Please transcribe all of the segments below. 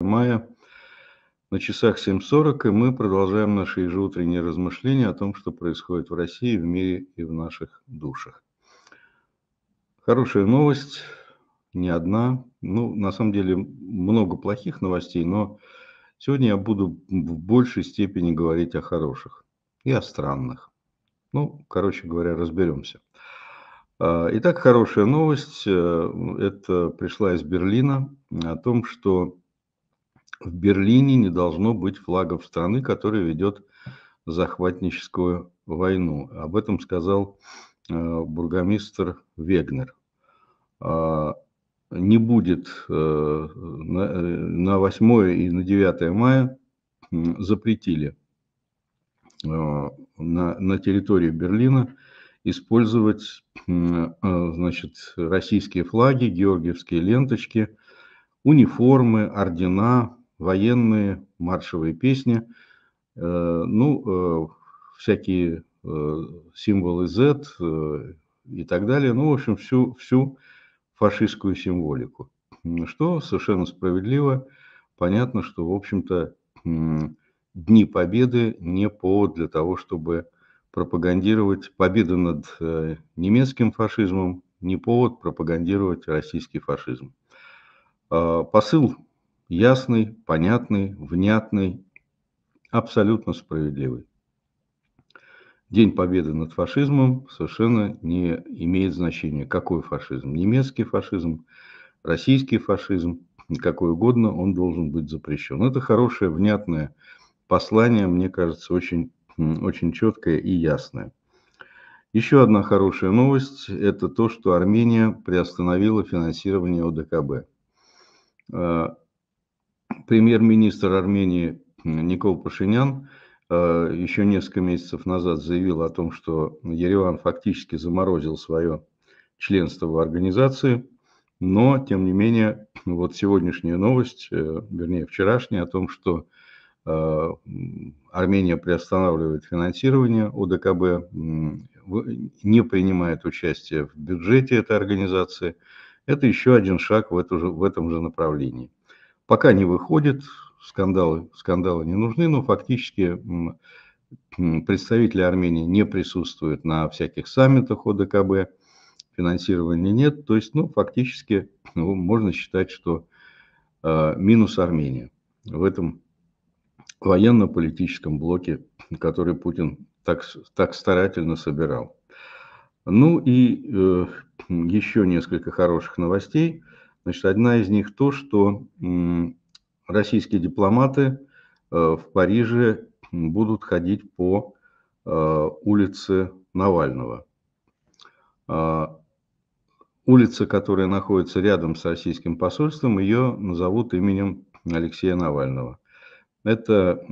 мая на часах 7.40, и мы продолжаем наши ежеутренние размышления о том, что происходит в России, в мире и в наших душах. Хорошая новость, не одна. Ну, на самом деле, много плохих новостей, но сегодня я буду в большей степени говорить о хороших и о странных. Ну, короче говоря, разберемся. А, итак, хорошая новость. Э, это пришла из Берлина о том, что в Берлине не должно быть флагов страны, которая ведет захватническую войну. Об этом сказал э, бургомистр Вегнер. А, не будет э, на 8 э, и на 9 мая запретили на, на территории Берлина использовать значит, российские флаги, георгиевские ленточки, униформы, ордена, военные, маршевые песни, э, ну, э, всякие э, символы Z и так далее. Ну, в общем, всю, всю фашистскую символику. Что совершенно справедливо. Понятно, что, в общем-то, Дни Победы не повод для того, чтобы пропагандировать победу над немецким фашизмом, не повод пропагандировать российский фашизм. А, посыл ясный, понятный, внятный, абсолютно справедливый. День победы над фашизмом совершенно не имеет значения, какой фашизм. Немецкий фашизм, российский фашизм, какой угодно, он должен быть запрещен. Это хорошее, внятное послание, мне кажется, очень, очень четкое и ясное. Еще одна хорошая новость – это то, что Армения приостановила финансирование ОДКБ. А, Премьер-министр Армении Никол Пашинян э, еще несколько месяцев назад заявил о том, что Ереван фактически заморозил свое членство в организации, но, тем не менее, вот сегодняшняя новость, э, вернее, вчерашняя, о том, что э, Армения приостанавливает финансирование ОДКБ, не принимает участие в бюджете этой организации, это еще один шаг в, эту же, в этом же направлении. Пока не выходит, скандалы, скандалы не нужны, но фактически представители Армении не присутствуют на всяких саммитах ОДКБ, финансирования нет. То есть, ну, фактически ну, можно считать, что э, минус Армения в этом военно-политическом блоке, который Путин так, так старательно собирал. Ну и э, еще несколько хороших новостей – Значит, одна из них то, что российские дипломаты э, в Париже будут ходить по э, улице Навального. А, улица, которая находится рядом с российским посольством, ее назовут именем Алексея Навального. Это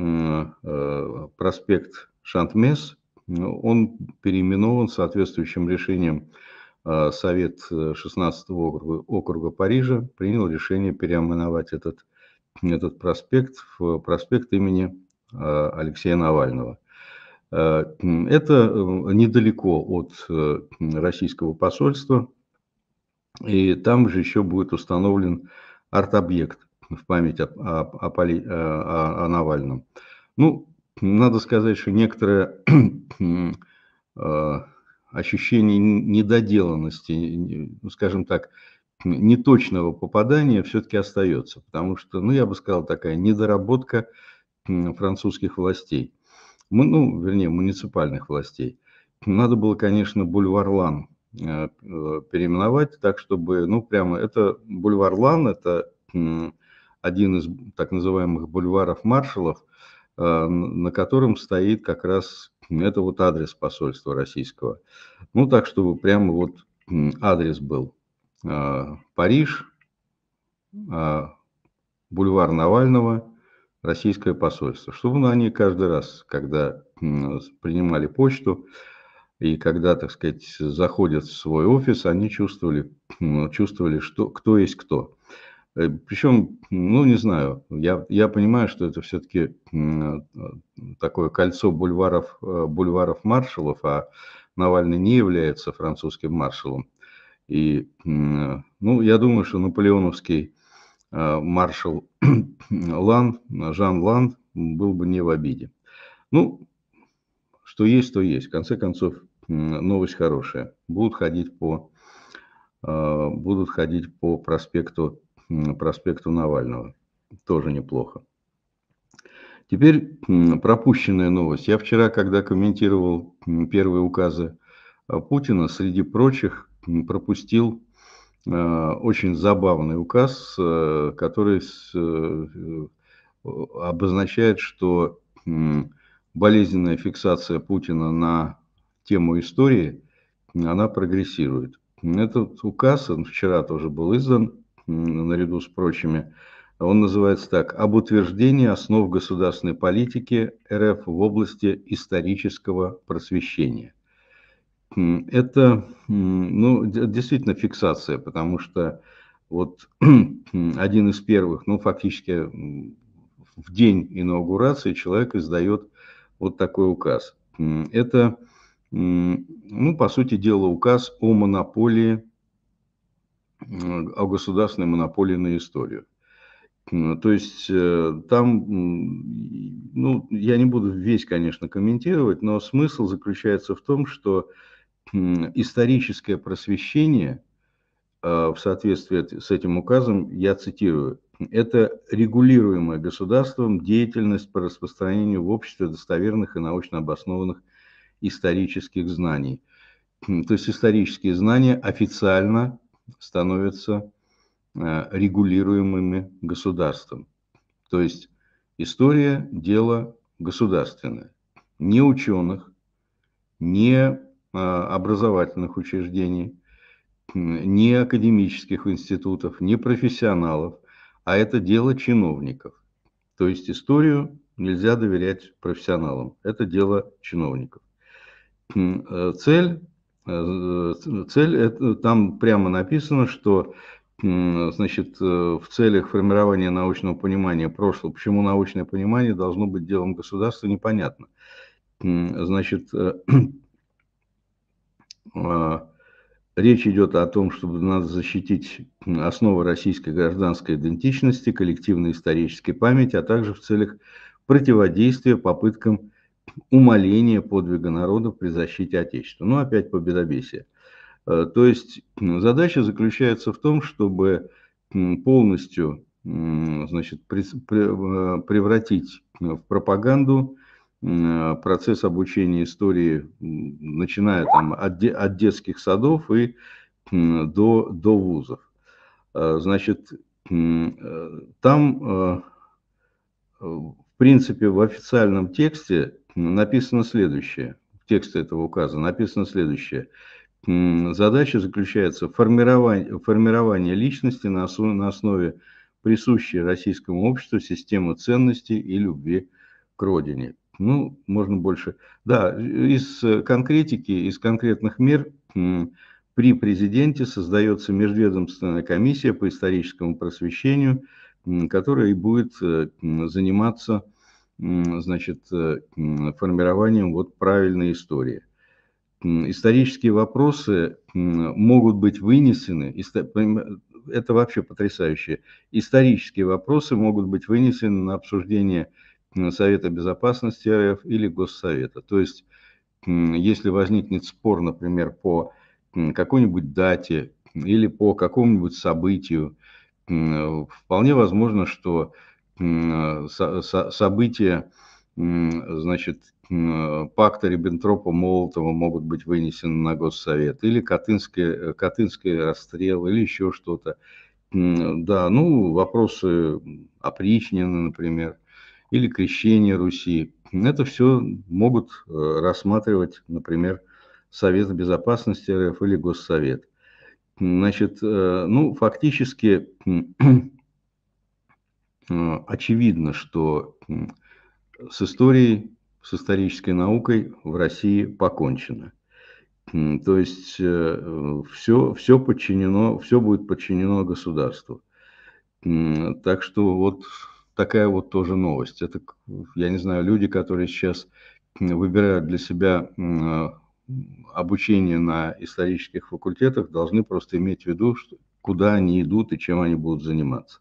э, проспект Шантмес, он переименован соответствующим решением Э, Совет 16 э, округа, округа Парижа принял решение переименовать этот, этот проспект в проспект имени э, Алексея Навального. Это недалеко от российского посольства, и там же еще будет установлен арт-объект в память о, о, о, о Навальном. Ну, надо сказать, что некоторые ощущение недоделанности, ну, скажем так, неточного попадания все-таки остается, потому что, ну, я бы сказал, такая недоработка французских властей, ну, вернее, муниципальных властей. Надо было, конечно, бульвар Лан э, э, переименовать так, чтобы, ну, прямо это бульвар Лан, это один из так называемых бульваров маршалов, э, на котором стоит как раз это вот адрес посольства российского. Ну, так, чтобы прямо вот адрес был. А, Париж, а, бульвар Навального, российское посольство. Чтобы ну, они каждый раз, когда принимали почту, и когда, так сказать, заходят в свой офис, они чувствовали, чувствовали что, кто есть кто. Э, Причем, ну, не знаю, я, я понимаю, что это все-таки такое кольцо бульваров, э, бульваров маршалов, а Навальный не является французским маршалом. И, ну, я думаю, что наполеоновский э, маршал Лан, Жан Лан, был бы не в обиде. Ну, что есть, то есть. В конце концов, новость хорошая. Будут ходить по, будут ходить по проспекту проспекту Навального. Тоже неплохо. Теперь пропущенная новость. Я вчера, когда комментировал первые указы а, Путина, среди прочих пропустил а, очень забавный указ, э, который э, э, обозначает, что болезненная фиксация Путина на тему истории, она прогрессирует. Этот указ, он вчера тоже был издан, наряду с прочими. Он называется так «Об утверждении основ государственной политики РФ в области исторического просвещения». Это ну, действительно фиксация, потому что вот один из первых, ну фактически в день инаугурации человек издает вот такой указ. Это, ну, по сути дела, указ о монополии о государственной монополии на историю. То есть э, там, ну, я не буду весь, конечно, комментировать, но смысл заключается в том, что историческое просвещение э, в соответствии с этим указом, я цитирую, это регулируемая государством деятельность по распространению в обществе достоверных и научно обоснованных исторических знаний. То есть исторические знания официально становятся э, регулируемыми государством. То есть история – дело государственное. Ни ученых, ни э, образовательных учреждений, ни академических институтов, ни профессионалов, а это дело чиновников. То есть историю нельзя доверять профессионалам, это дело чиновников. Э, цель Э, цель, э, там прямо написано, что значит, э, в целях формирования научного понимания прошлого, почему научное понимание должно быть делом государства, непонятно. Значит, а, речь идет о том, чтобы надо защитить основы российской гражданской идентичности, коллективной исторической памяти, а также в целях противодействия попыткам умаление подвига народа при защите Отечества. Ну, опять по победобесие. Э, то есть задача заключается в том, чтобы полностью значит, э, превратить э, в пропаганду процесс обучения истории, начиная там от детских садов и до, до вузов. Значит, там, в принципе, в официальном тексте написано следующее. Текст этого указа написано следующее. Задача заключается в формировании, формировании личности на, на основе присущей российскому обществу системы ценностей и любви к родине. Ну, можно больше. Да, из конкретики, из конкретных мер при президенте создается межведомственная комиссия по историческому просвещению, которая и будет э, заниматься значит, э, формированием вот правильной истории. Исторические вопросы могут быть вынесены, это вообще потрясающе, исторические вопросы могут быть вынесены на обсуждение Совета Безопасности РФ или Госсовета. То есть, если возникнет спор, например, по какой-нибудь дате или по какому-нибудь событию, вполне возможно, что Э, события значит, пакта Риббентропа-Молотова могут быть вынесены на Госсовет, или Катынский, э, Катынский расстрел, или еще что-то. Да, ну, вопросы опричнины, например, или крещение Руси. Это все могут э, рассматривать, например, Совет Безопасности РФ или Госсовет. Значит, ну, фактически Э, очевидно, что с историей, с исторической наукой в России покончено. То есть все, э, все подчинено, все будет подчинено государству. Так что вот такая вот тоже новость. Это, я не знаю, люди, которые сейчас выбирают для себя э, обучение на исторических факультетах, должны просто иметь в виду, что, куда они идут и чем они будут заниматься.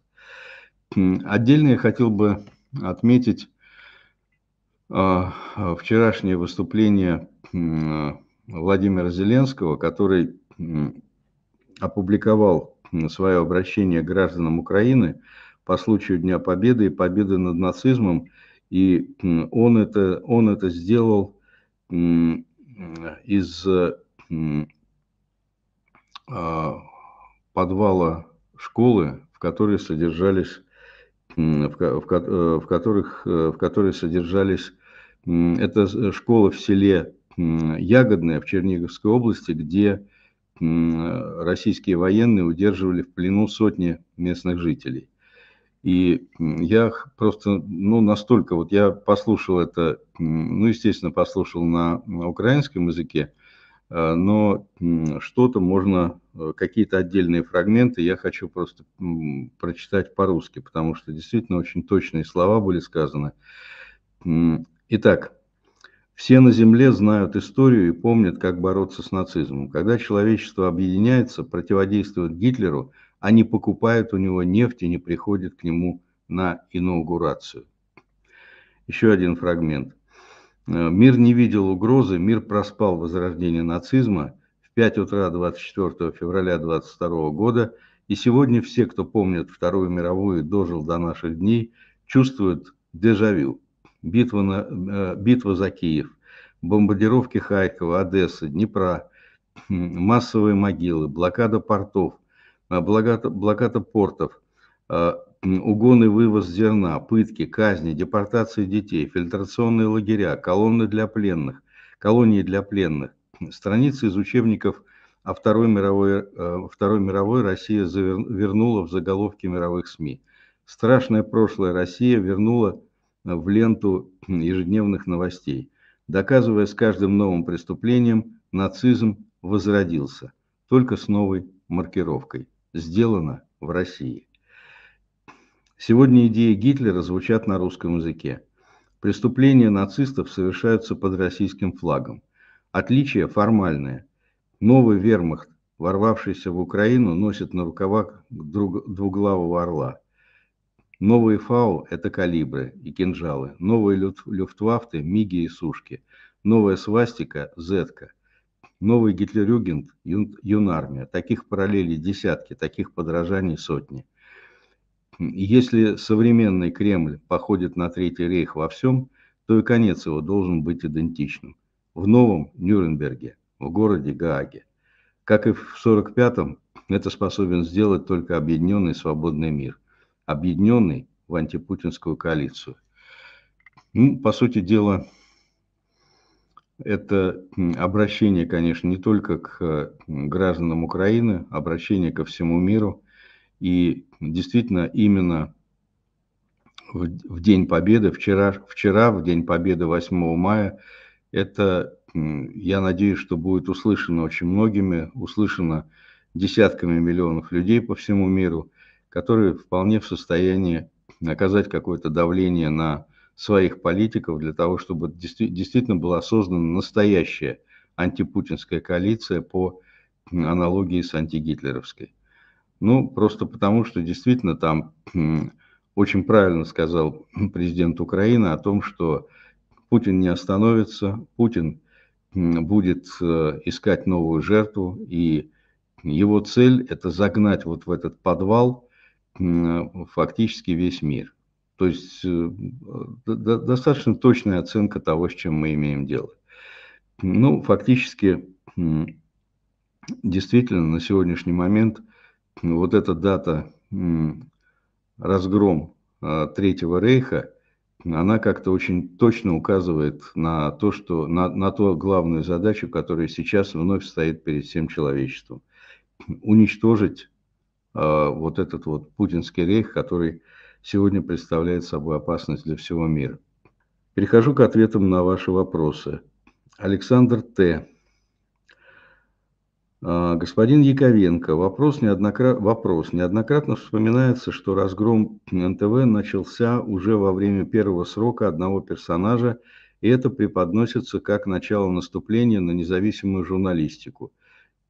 Отдельно я хотел бы отметить а, вчерашнее выступление Владимира Зеленского, который опубликовал свое обращение к гражданам Украины по случаю Дня Победы и победы над нацизмом. И он это, он это сделал из а, подвала школы, в которой содержались в, в, э, в, которых, э, в которой содержались... Это э, школа в селе ягодное в Черниговской области, где российские военные удерживали в плену сотни местных жителей. И я просто, ну, настолько, вот я послушал это, ну, естественно, послушал на, на украинском языке, Э, но что-то можно, э, какие-то отдельные фрагменты я хочу просто прочитать по-русски, потому что действительно очень точные слова были сказаны. Итак, все на Земле знают историю и помнят, как бороться с нацизмом. Когда человечество объединяется, противодействует Гитлеру, они покупают у него нефть и не приходят к нему на инаугурацию. Еще один фрагмент – Э, мир не видел угрозы, мир проспал возрождение нацизма в 5 утра 24 февраля 22 года, и сегодня все, кто помнит Вторую мировую, и дожил до наших дней, чувствуют дежавю. Битва, на, э, битва за Киев, бомбардировки Харькова, Одессы, Днепра, массовые могилы, блокада портов, э, блокада, блокада портов – угон и вывоз зерна, пытки, казни, депортации детей, фильтрационные лагеря, колонны для пленных, колонии для пленных, страницы из учебников о Второй мировой, э, Второй мировой Россия вернула в заголовки мировых СМИ. Страшное прошлое Россия вернула э, в ленту ежедневных новостей, доказывая с каждым новым преступлением, нацизм возродился, только с новой маркировкой. Сделано в России. Сегодня идеи Гитлера звучат на русском языке. Преступления нацистов совершаются под российским флагом. Отличие формальное. Новый вермахт, ворвавшийся в Украину, носит на рукавах двуглавого орла. Новые ФАУ – это калибры и кинжалы. Новые люфтвафты – миги и сушки. Новая свастика – зетка. Новый Гитлерюгенд, юнармия. Таких параллелей десятки, таких подражаний сотни – если современный Кремль походит на Третий рейх во всем, то и конец его должен быть идентичным. В новом Нюрнберге, в городе Гааге. Как и в 1945-м, это способен сделать только объединенный свободный мир, объединенный в антипутинскую коалицию. Ну, по сути дела, это обращение, конечно, не только к э, гражданам Украины, обращение ко всему миру – и действительно, именно в, в День Победы, вчера, вчера, в День Победы 8 мая, это, я надеюсь, что будет услышано очень многими, услышано десятками миллионов людей по всему миру, которые вполне в состоянии оказать какое-то давление на своих политиков для того, чтобы действительно была создана настоящая антипутинская коалиция по аналогии с антигитлеровской. Ну, просто потому, что действительно там очень правильно сказал президент Украины о том, что Путин не остановится, Путин будет э, искать новую жертву, и его цель – это загнать вот в этот подвал фактически весь мир. То есть э, достаточно точная оценка того, с чем мы имеем дело. Ну, фактически, действительно, на сегодняшний момент – ну, вот эта дата разгром а, Третьего Рейха, она как-то очень точно указывает на то, что, на, на ту главную задачу, которая сейчас вновь стоит перед всем человечеством. Уничтожить э, вот этот вот путинский рейх, который сегодня представляет собой опасность для всего мира. Перехожу к ответам на ваши вопросы. Александр Т. А, господин Яковенко, вопрос, неоднократно, вопрос. Неоднократно вспоминается, что разгром НТВ начался уже во время первого срока одного персонажа, и это преподносится как начало наступления на независимую журналистику.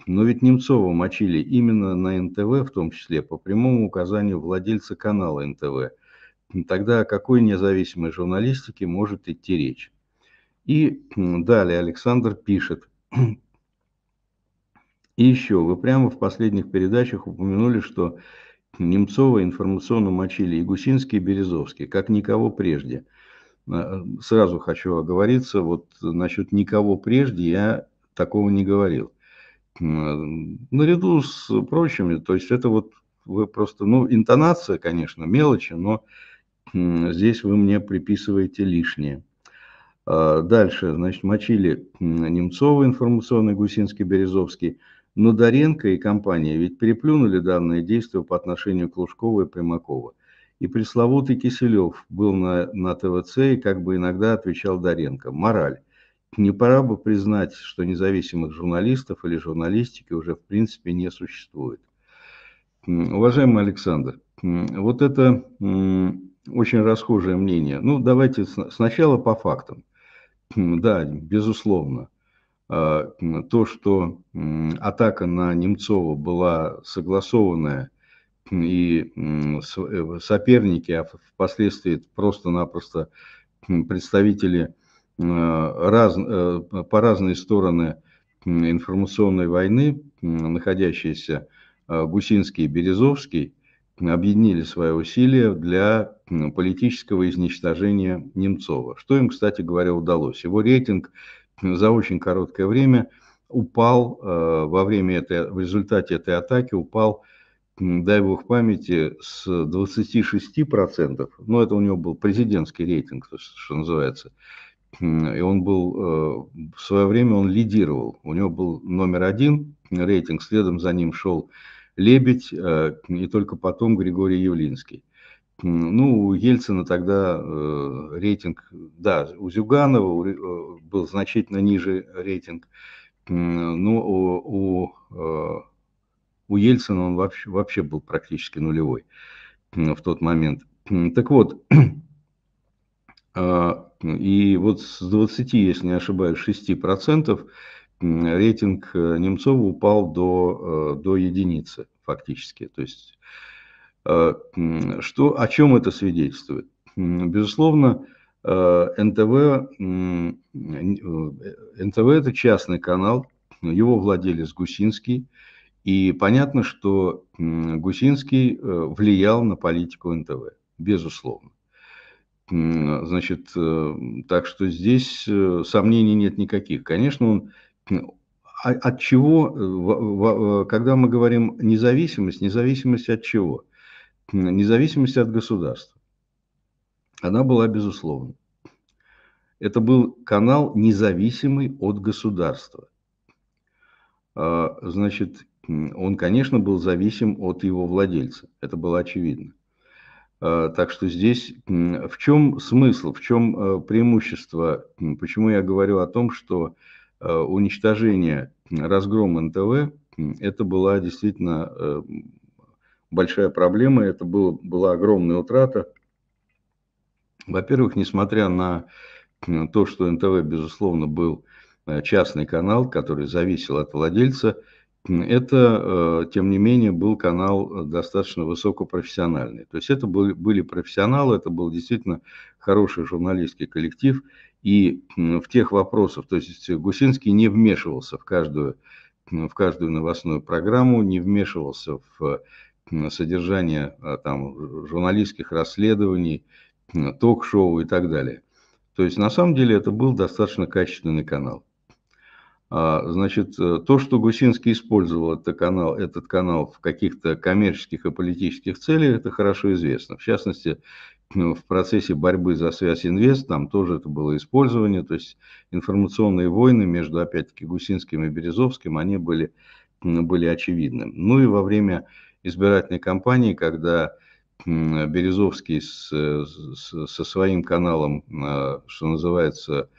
Но ведь Немцова мочили именно на НТВ, в том числе по прямому указанию владельца канала НТВ. Тогда о какой независимой журналистике может идти речь? И далее Александр пишет. И еще, вы прямо в последних передачах упомянули, что Немцова информационно мочили и Гусинский, и Березовский, как никого прежде. А, сразу хочу оговориться, вот насчет никого прежде я такого не говорил. Наряду с прочими, то есть это вот вы просто, ну, интонация, конечно, мелочи, но здесь вы мне приписываете лишнее. А, дальше, значит, мочили Немцова информационный, Гусинский, Березовский – но Доренко и компания ведь переплюнули данные действия по отношению к Лужкову и Примакову. И пресловутый Киселев был на, на ТВЦ и как бы иногда отвечал Доренко. Мораль. Не пора бы признать, что независимых журналистов или журналистики уже в принципе не существует. Уважаемый Александр, вот это очень расхожее мнение. Ну, давайте сначала по фактам. Да, безусловно, Э, то, что атака на Немцова была согласованная, и э, соперники, а впоследствии просто-напросто представители э, раз, по разные стороны информационной войны, находящиеся Гусинский и Березовский, объединили свои усилия для политического изничтожения Немцова, что им, кстати говоря, удалось. Его рейтинг за очень короткое время упал э, во время этой, в результате этой атаки упал, дай бог памяти, с 26%, ну это у него был президентский рейтинг, то, что называется, и он был, э, в свое время он лидировал, у него был номер один рейтинг, следом за ним шел Лебедь, э, и только потом Григорий Юлинский – ну, у Ельцина тогда э, рейтинг, да, у Зюганова э, был значительно ниже рейтинг, но ну, у, у, э, у Ельцина он вообще, вообще был практически нулевой в тот момент. Так вот, а, и вот с 20, если не ошибаюсь, 6% рейтинг э, Немцова упал до, до единицы фактически. То есть Э, что, о чем это свидетельствует? Безусловно, э, НТВ, НТВ э, – это частный канал, его владелец Гусинский, и понятно, что Гусинский влиял на политику НТВ, безусловно. Значит, так что здесь сомнений нет никаких. Конечно, он а, от чего, когда мы говорим независимость, независимость от чего – независимости от государства. Она была безусловна. Это был канал, независимый от государства. А, значит, он, конечно, был зависим от его владельца. Это было очевидно. А, так что здесь в чем смысл, в чем э, преимущество, почему я говорю о том, что э, уничтожение, разгром НТВ, это была действительно э, большая проблема, это было, была огромная утрата. Во-первых, несмотря на то, что НТВ, безусловно, был э, частный канал, который зависел от владельца, это, э, тем не менее, был канал э, достаточно высокопрофессиональный. То есть это были профессионалы, это был действительно хороший журналистский коллектив. И в тех вопросах, то есть Гусинский не вмешивался в каждую, в каждую новостную программу, не вмешивался в содержание а, там, журналистских расследований, ток-шоу и так далее. То есть на самом деле это был достаточно качественный канал. А, значит, э, то, что Гусинский использовал этот канал, этот канал в каких-то коммерческих и политических целях, это хорошо известно. В частности, в процессе борьбы за связь инвест, там тоже это было использование, то есть информационные войны между, опять-таки, Гусинским и Березовским, они были, были очевидны. Ну и во время избирательной кампании, когда Березовский э, с, с, со своим каналом, э, что называется,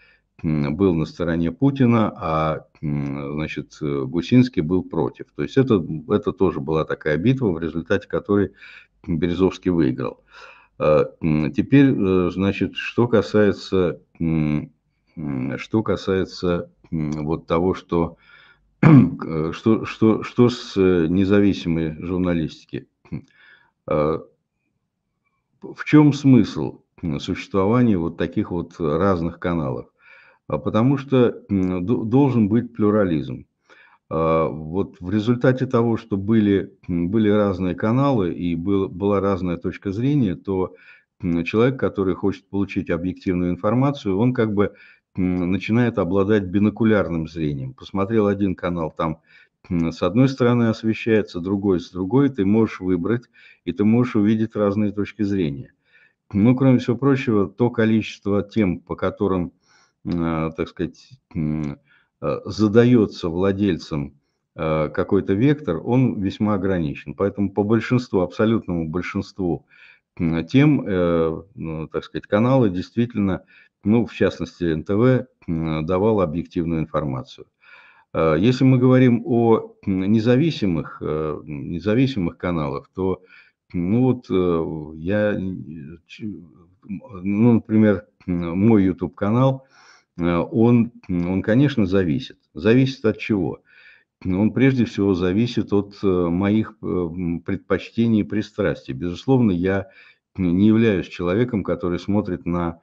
был на стороне Путина, а значит, э, Гусинский был против. То есть это, это тоже была такая битва, в результате которой Березовский выиграл. А, теперь, значит, что касается, что касается вот того, что Э, что, что, что с э, независимой журналистики? Э, в чем смысл существования вот таких вот разных каналов? Потому что должен быть плюрализм. Вот в результате того, что были, были разные каналы и был, была разная точка зрения, то человек, который хочет получить объективную информацию, он как бы начинает обладать бинокулярным зрением. Посмотрел один канал, там с одной стороны освещается, другой с другой, ты можешь выбрать, и ты можешь увидеть разные точки зрения. Ну, кроме всего прочего, то количество тем, по которым, а, так сказать, а, задается владельцам а, какой-то вектор, он весьма ограничен. Поэтому по большинству, абсолютному большинству тем, э, ну, так сказать, каналы действительно ну, в частности, НТВ, давало объективную информацию. Э, если мы говорим о независимых, э, независимых каналах, то, ну вот, э, я, ну, например, мой YouTube-канал, он, он, конечно, зависит. Зависит от чего? Ну, он прежде всего зависит от моих предпочтений и пристрастий. Безусловно, я не являюсь человеком, который смотрит на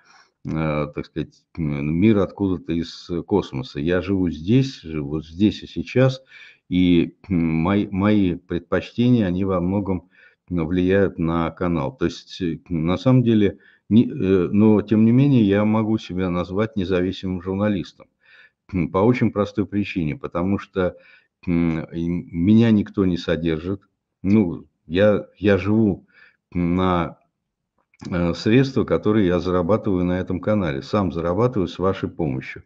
Э, так сказать, мир откуда-то из э, космоса. Я живу здесь, вот здесь и сейчас, и мои, мои предпочтения, они во многом влияют на канал. То есть, э, на самом деле, не, но тем не менее, я могу себя назвать независимым журналистом. По очень простой причине, потому что меня никто не содержит. Ну, я, я живу на Э, средства, которые я зарабатываю на этом канале. Сам зарабатываю с вашей помощью.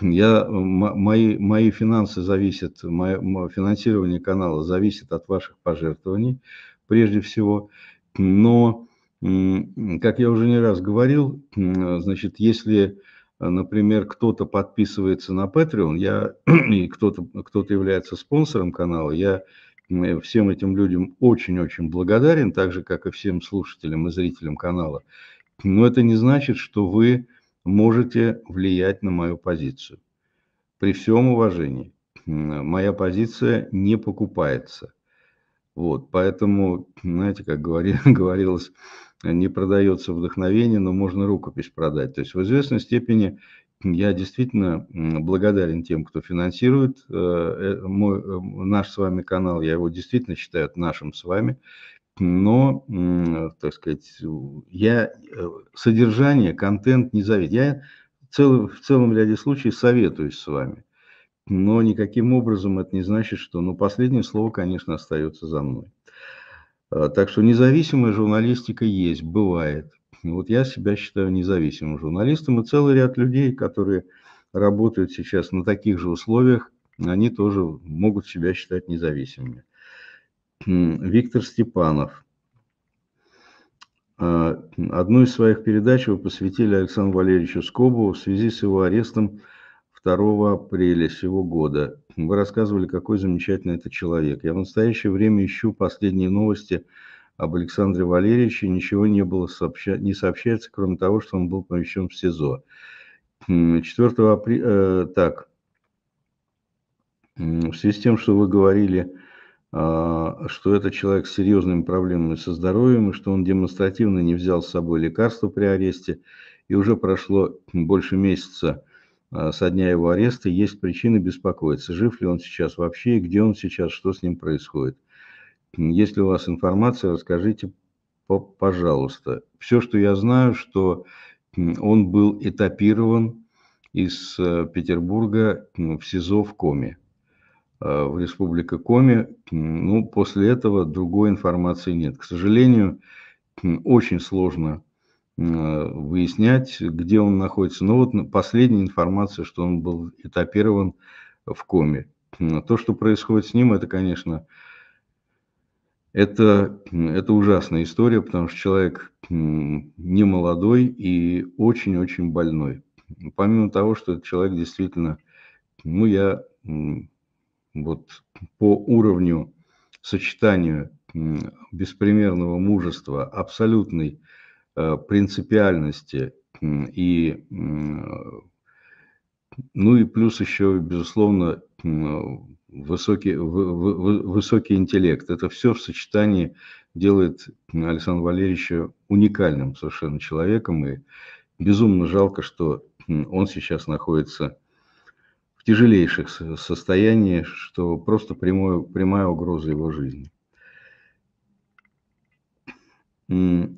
Я, мои, мои финансы зависят, мое, мое финансирование канала зависит от ваших пожертвований, прежде всего. Но, как я уже не раз говорил, значит, если, например, кто-то подписывается на Patreon, я, и кто-то кто является спонсором канала, я всем этим людям очень-очень благодарен, так же, как и всем слушателям и зрителям канала. Но это не значит, что вы можете влиять на мою позицию. При всем уважении, моя позиция не покупается. Вот, поэтому, знаете, как говорилось, не продается вдохновение, но можно рукопись продать. То есть в известной степени я действительно благодарен тем, кто финансирует э, э, мой, э, наш с вами канал. Я его действительно считаю нашим с вами. Но, так сказать, я содержание, контент не зависит. Я целый, в целом ряде случаев советуюсь с вами. Но никаким образом это не значит, что... Ну, последнее слово, конечно, остается за мной. А, так что независимая журналистика есть, бывает. Вот я себя считаю независимым журналистом, и целый ряд людей, которые работают сейчас на таких же условиях, они тоже могут себя считать независимыми. Виктор Степанов. А, одну из своих передач вы посвятили Александру Валерьевичу Скобу в связи с его арестом 2 апреля сего года. Вы рассказывали, какой замечательный это человек. Я в настоящее время ищу последние новости об Александре Валерьевиче ничего не было сообща... не сообщается, кроме того, что он был помещен в СИЗО. 4 апреля... Э, так. В связи с тем, что вы говорили, а, что этот человек с серьезными проблемами со здоровьем, и что он демонстративно не взял с собой лекарства при аресте, и уже прошло больше месяца а, со дня его ареста, есть причины беспокоиться, жив ли он сейчас вообще, где он сейчас, что с ним происходит – если у вас информация, расскажите, пожалуйста. Все, что я знаю, что он был этапирован из э, Петербурга в СИЗО в Коме, э, в Республика Коми. Ну, после этого другой информации нет. К сожалению, очень сложно э, выяснять, где он находится. Но вот последняя информация, что он был этапирован в коме. То, что происходит с ним, это, конечно, это, это ужасная история, потому что человек не молодой и очень-очень больной. Помимо того, что этот человек действительно, ну я вот по уровню сочетанию беспримерного мужества, абсолютной э, принципиальности и ну и плюс еще, безусловно, высокий, высокий интеллект. Это все в сочетании делает Александра Валерьевича уникальным совершенно человеком. И безумно жалко, что он сейчас находится в тяжелейших состояниях, что просто прямое, прямая угроза его жизни. А,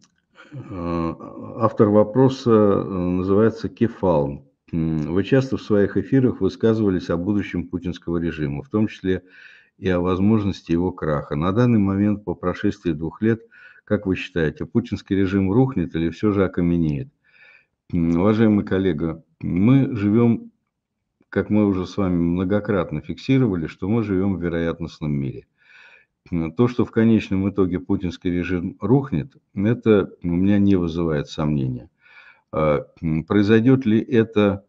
а, автор вопроса э, называется Кефалм. Вы часто в своих эфирах высказывались о будущем путинского режима, в том числе и о возможности его краха. На данный момент, по прошествии двух лет, как вы считаете, путинский режим рухнет или все же окаменеет? Уважаемый коллега, мы живем, как мы уже с вами многократно фиксировали, что мы живем в вероятностном мире. То, что в конечном итоге путинский режим рухнет, это у меня не вызывает сомнения. А, произойдет ли это,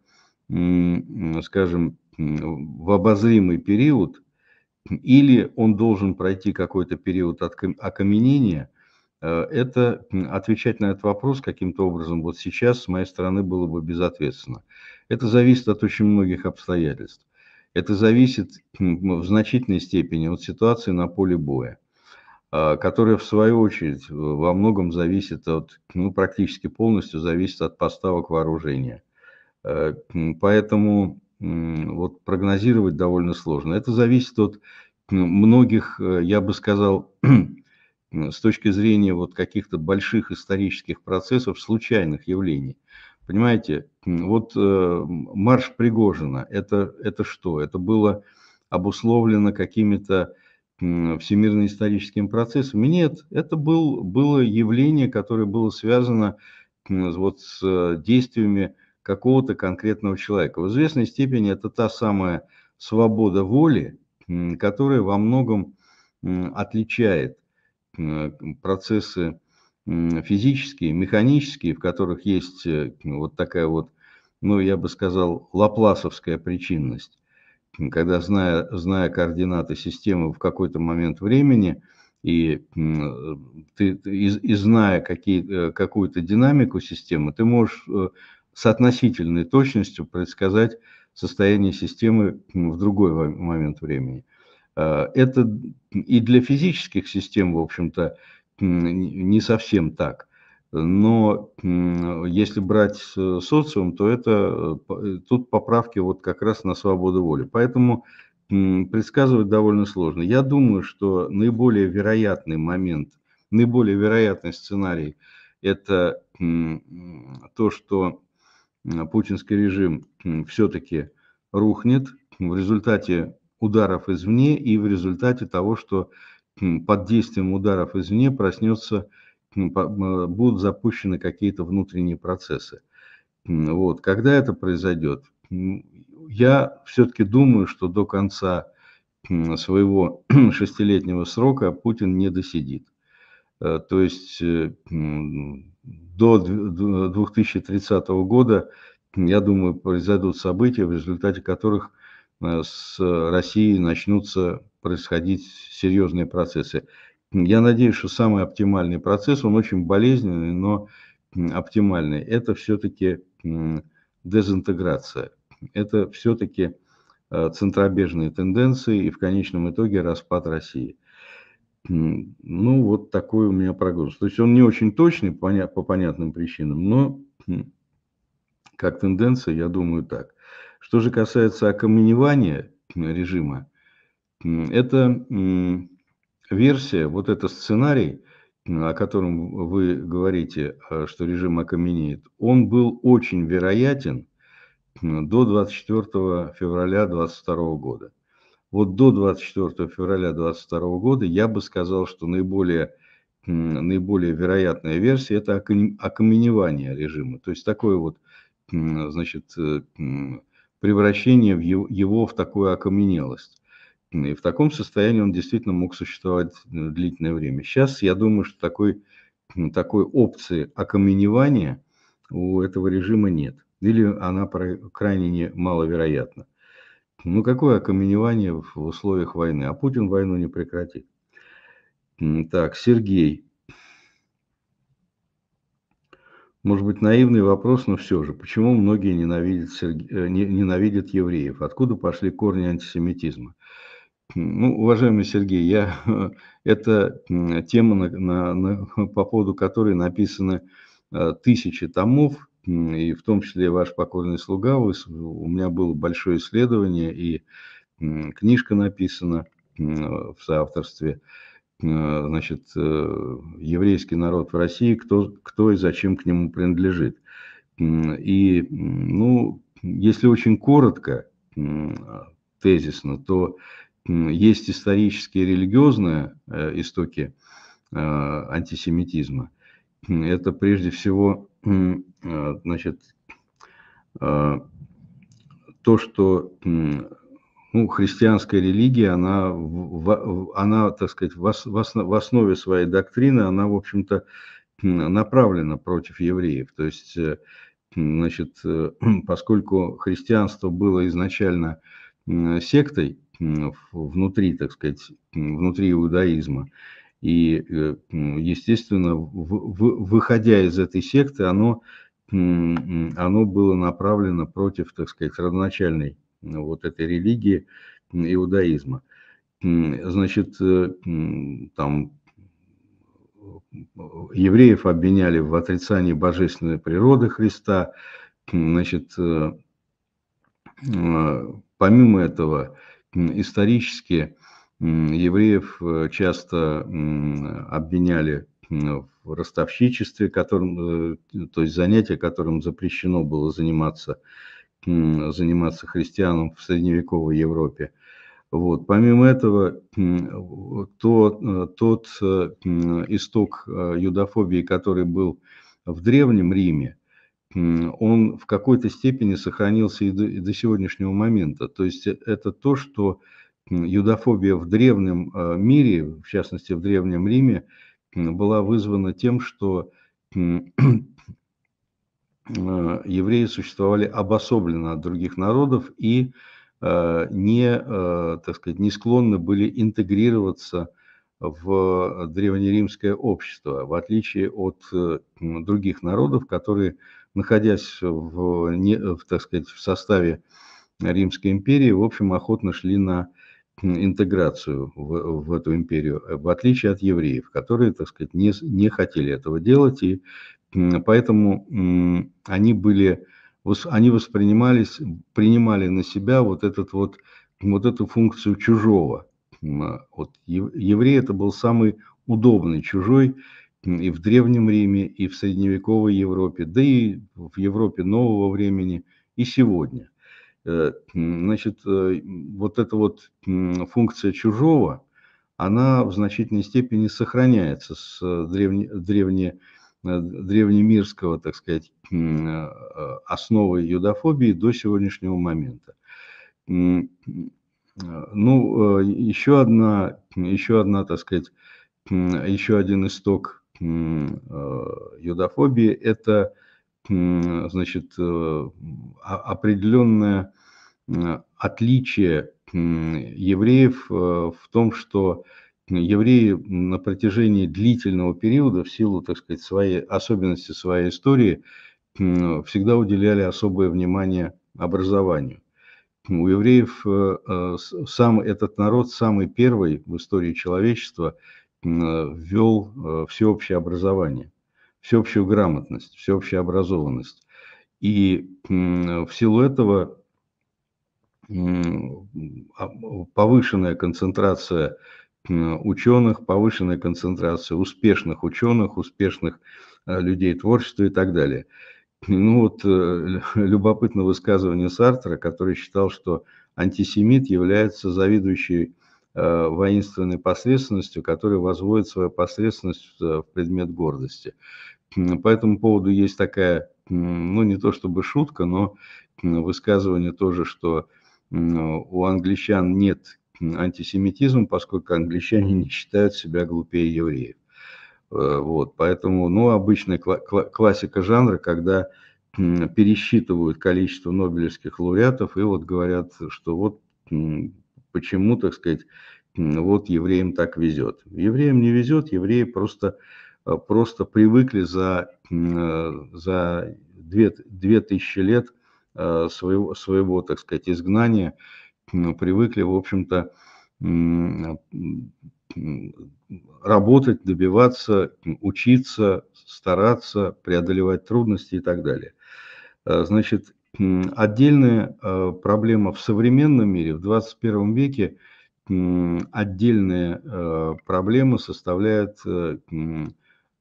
скажем, в обозримый период, или он должен пройти какой-то период окаменения, а, это отвечать на этот вопрос каким-то образом вот сейчас с моей стороны было бы безответственно. Это зависит от очень многих обстоятельств. Это зависит в значительной степени от ситуации на поле боя. А, которая в свою очередь во многом зависит от, ну, практически полностью зависит от поставок вооружения. Э, поэтому вот прогнозировать довольно сложно. Это зависит от ну, многих, э, я бы сказал, с точки зрения вот каких-то больших исторических процессов, случайных явлений. Понимаете, вот э, марш Пригожина, это, это что? Это было обусловлено какими-то всемирно-историческим процессам. Нет, это был, было явление, которое было связано вот с э, действиями какого-то конкретного человека. В известной степени это та самая свобода воли, которая во многом отличает процессы физические, механические, в которых есть э, вот такая вот, ну, я бы сказал, лапласовская причинность когда, зная, зная координаты системы в какой-то момент времени, и ты, и, и зная какие, э, какую-то динамику системы, ты можешь э, с относительной точностью предсказать состояние системы в другой момент времени. Э, это и для физических систем, в общем-то, не совсем так. Но если брать э, социум, то это э, э, тут поправки вот как раз на свободу воли. Поэтому предсказывать довольно сложно. Я думаю, что наиболее вероятный момент, наиболее вероятный сценарий – это то, что путинский режим все-таки рухнет в результате ударов извне и в результате того, что под действием ударов извне проснется ну, э, будут запущены какие-то внутренние процессы. Вот. Когда это произойдет? Я все-таки думаю, что до конца своего шестилетнего срока Путин не досидит. Э, то есть э, до 2030 года, я думаю, произойдут события, в результате которых с Россией начнутся происходить серьезные процессы я надеюсь, что самый оптимальный процесс, он очень болезненный, но оптимальный, это все-таки дезинтеграция. Это все-таки э, центробежные тенденции и в конечном итоге распад России. Ну, вот такой у меня прогноз. То есть он не очень точный по понятным причинам, но как тенденция, я думаю, так. Что же касается окаменевания режима, это версия, вот этот сценарий, о котором вы говорите, э, что режим окаменеет, он был очень вероятен до 24 февраля 2022 года. Вот до 24 февраля 2022 года я бы сказал, что наиболее, наиболее вероятная версия – это окаменевание режима. То есть такое вот значит, э, превращение в его, его в такую окаменелость. И в таком состоянии он действительно мог существовать э, длительное время. Сейчас я думаю, что такой, такой опции окаменевания у этого режима нет. Или она крайне маловероятна. Ну какое окаменевание в условиях войны? А Путин войну не прекратит. Так, Сергей. Может быть, наивный вопрос, но все же. Почему многие ненавидят, Серг... Э, ненавидят евреев? Откуда пошли корни антисемитизма? Ну, уважаемый Сергей, я, это тема, на, на, на, по поводу которой написаны э, тысячи томов, и в том числе ваш покорный слуга. Вы, у меня было большое исследование, и книжка написана в соавторстве. Э, значит, э, еврейский народ в России, кто, кто и зачем к нему принадлежит. И, ну, если очень коротко, тезисно, то есть исторические религиозные э, истоки э, антисемитизма. Это прежде всего э, значит, то, что ну, христианская религия, она, она так сказать, в основе своей доктрины, она, в общем-то, направлена против евреев. То есть, значит, поскольку христианство было изначально сектой, внутри, так сказать, внутри иудаизма. И, э, естественно, выходя из этой секты, оно, оно было направлено против, так сказать, родоначальной вот этой религии иудаизма. Значит, э, там э, евреев обвиняли в отрицании божественной природы Христа. Значит, помимо этого, исторически евреев э, часто обвиняли в ростовщичестве, которым, э, то есть занятие, которым запрещено было заниматься, заниматься христианам в средневековой Европе. Вот. Помимо этого, то, э, тот исток юдофобии, который был в Древнем Риме, он в какой-то степени сохранился и до, и до сегодняшнего момента. То есть э, это то, что юдофобия в древнем э, мире, в частности в Древнем Риме, была вызвана тем, что э, евреи существовали обособленно от других народов и не, так сказать, не склонны были интегрироваться в древнеримское общество, в отличие от других народов, которые находясь в, не, в, так сказать, в составе Римской империи, в общем, охотно шли на интеграцию в, в эту империю, в отличие от евреев, которые, так сказать, не, не хотели этого делать, и поэтому они были, они воспринимались, принимали на себя вот этот вот, вот эту функцию чужого. А, вот еврей это был самый удобный чужой, и в Древнем Риме, и в средневековой Европе, да и в Европе нового времени, и сегодня. Э, значит, э, вот эта вот функция чужого, она в значительной степени сохраняется с э, древне, древне, древнемирского, так сказать, основы юдофобии до сегодняшнего момента. Ну, еще одна, еще одна, так сказать, еще один исток юдофобии э, – это значит, э, определенное отличие евреев э, в том, что евреи на протяжении длительного периода в силу, так сказать, своей особенности своей истории всегда уделяли особое внимание образованию. У евреев сам этот народ, самый первый в истории человечества, Э, ввел э, всеобщее образование, всеобщую грамотность, всеобщую образованность. И в силу этого а, повышенная концентрация ученых, повышенная концентрация успешных ученых, успешных э, людей творчества и так далее. Ну вот любопытно высказывание Сартра, который считал, что антисемит является завидующий Э, воинственной посредственностью, которая возводит свою посредственность э, в предмет гордости. По этому поводу есть такая, ну не то чтобы шутка, но высказывание тоже, что у англичан нет антисемитизма, поскольку англичане не считают себя глупее евреев. Э, вот, поэтому, ну, обычная классика жанра, когда пересчитывают количество нобелевских лауреатов и вот говорят, что вот почему, так сказать, вот евреям так везет. Евреям не везет, евреи просто, э, просто привыкли за, э, за две, две тысячи лет э, своего, своего, так сказать, изгнания, привыкли, в общем-то, работать, добиваться, учиться, стараться, преодолевать трудности и так далее. Значит, Отдельная э, проблема в современном мире, в 21 веке, отдельные э, проблемы составляет э,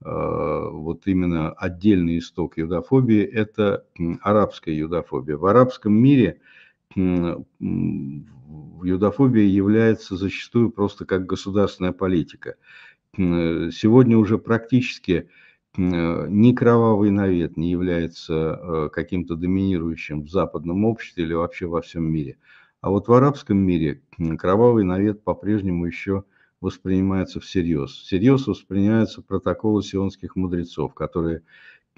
вот именно отдельный исток юдофобии – это арабская юдофобия. В арабском мире юдофобия является зачастую просто как государственная политика. Сегодня уже практически Э, ни кровавый навет не является э, каким-то доминирующим в западном обществе или вообще во всем мире. А вот в арабском мире кровавый навет по-прежнему еще воспринимается всерьез. Всерьез воспринимаются протоколы сионских мудрецов, которые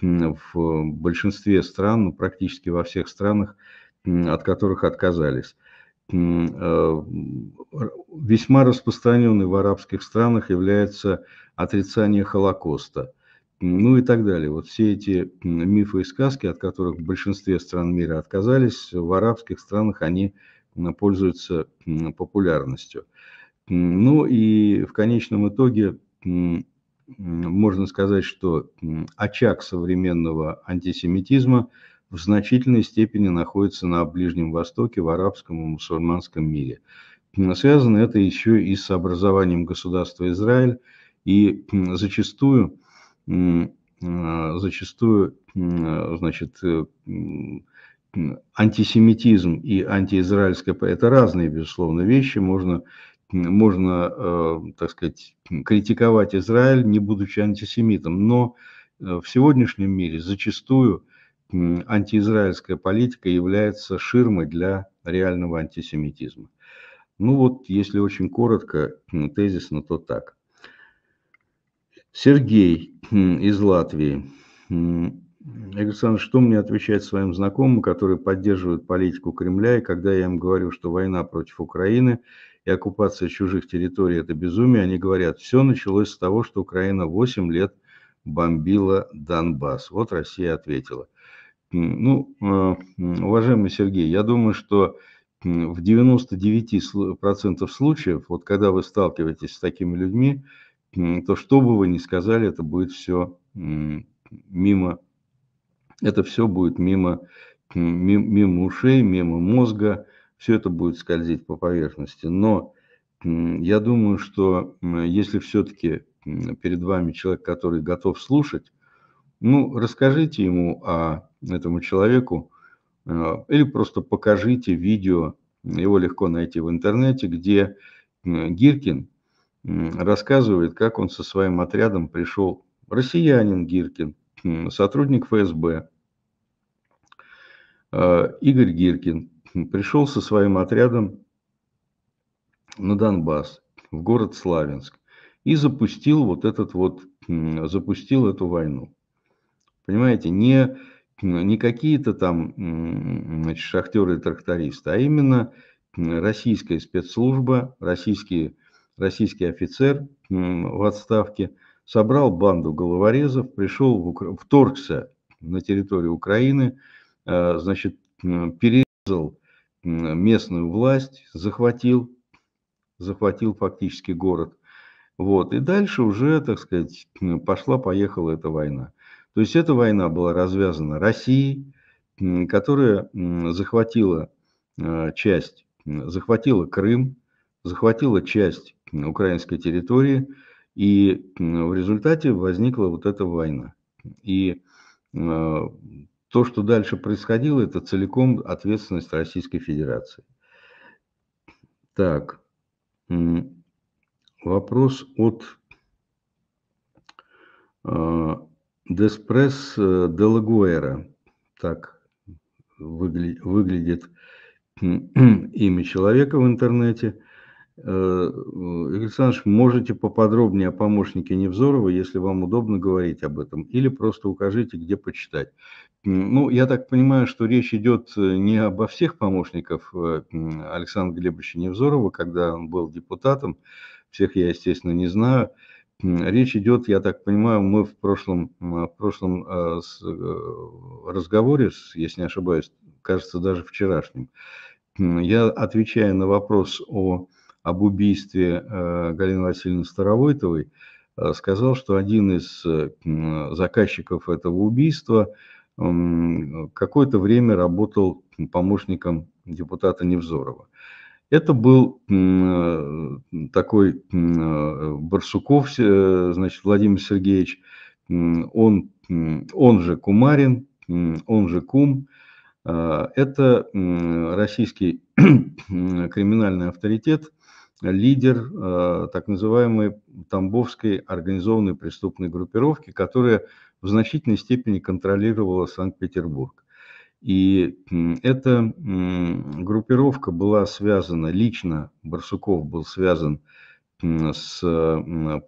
в большинстве стран, ну, практически во всех странах, от которых отказались. Э, весьма распространенный в арабских странах является отрицание Холокоста – ну и так далее. Вот все эти мифы и сказки, от которых в большинстве стран мира отказались, в арабских странах они пользуются популярностью. Ну и в конечном итоге можно сказать, что очаг современного антисемитизма в значительной степени находится на Ближнем Востоке, в арабском и мусульманском мире. Связано это еще и с образованием государства Израиль, и зачастую а, зачастую, значит, э, антисемитизм и антиизраильская это разные, безусловно, вещи. Можно, можно, а, так сказать, критиковать Израиль, не будучи антисемитом. Но э, в сегодняшнем мире зачастую антиизраильская политика является ширмой для реального антисемитизма. Ну вот, если очень коротко, тезисно, то так – Сергей из Латвии. Александр, что мне отвечать своим знакомым, которые поддерживают политику Кремля, и когда я им говорю, что война против Украины и оккупация чужих территорий – это безумие, они говорят, все началось с того, что Украина 8 лет бомбила Донбасс. Вот Россия ответила. Ну, э, уважаемый Сергей, я думаю, что в 99% случаев, вот когда вы сталкиваетесь с такими людьми, то что бы вы ни сказали, это будет все мимо, это все будет мимо, мимо ушей, мимо мозга, все это будет скользить по поверхности. Но я думаю, что если все-таки перед вами человек, который готов слушать, ну, расскажите ему о этому человеку э, или просто покажите видео, его легко найти в интернете, где Гиркин рассказывает, как он со своим отрядом пришел россиянин Гиркин, сотрудник ФСБ, а, Игорь Гиркин пришел со своим отрядом на Донбасс, в город Славянск, и запустил вот этот вот, запустил эту войну. Понимаете, не, не какие-то там значит, шахтеры и трактористы, а именно российская спецслужба, российские российский офицер в отставке, собрал банду головорезов, пришел, в Укра... вторгся на территорию Украины, э, значит, перерезал местную власть, захватил, захватил фактически город. Вот. И дальше уже, так сказать, пошла-поехала эта война. То есть эта война была развязана Россией, которая захватила э, часть, захватила Крым, захватила часть украинской территории, и в результате возникла вот эта война. И э, то, что дальше происходило, это целиком ответственность Российской Федерации. Так, вопрос от э, Деспрес э, Делагуэра. Так выгля- выглядит имя человека в интернете. Э, э, Игорь Александрович, можете поподробнее о помощнике Невзорова, если вам удобно говорить об этом, или просто укажите, где почитать. Ну, я так понимаю, что речь идет э, не обо всех помощниках Александра Глебовича Невзорова, когда он был депутатом, всех я, естественно, не знаю. Речь идет, я так понимаю, мы в прошлом, в прошлом разговоре, если не ошибаюсь, кажется, даже вчерашнем, я отвечаю на вопрос о об убийстве э, Галины Васильевны Старовойтовой, э, сказал, что один из э, заказчиков этого убийства какое-то время работал помощником депутата Невзорова. Это был такой Барсуков, значит, Владимир Сергеевич, он, он же Кумарин, он же Кум. Это российский криминальный авторитет, лидер э, так называемой Тамбовской организованной преступной группировки, которая в значительной степени контролировала Санкт-Петербург. И эта группировка была связана, лично Барсуков был связан с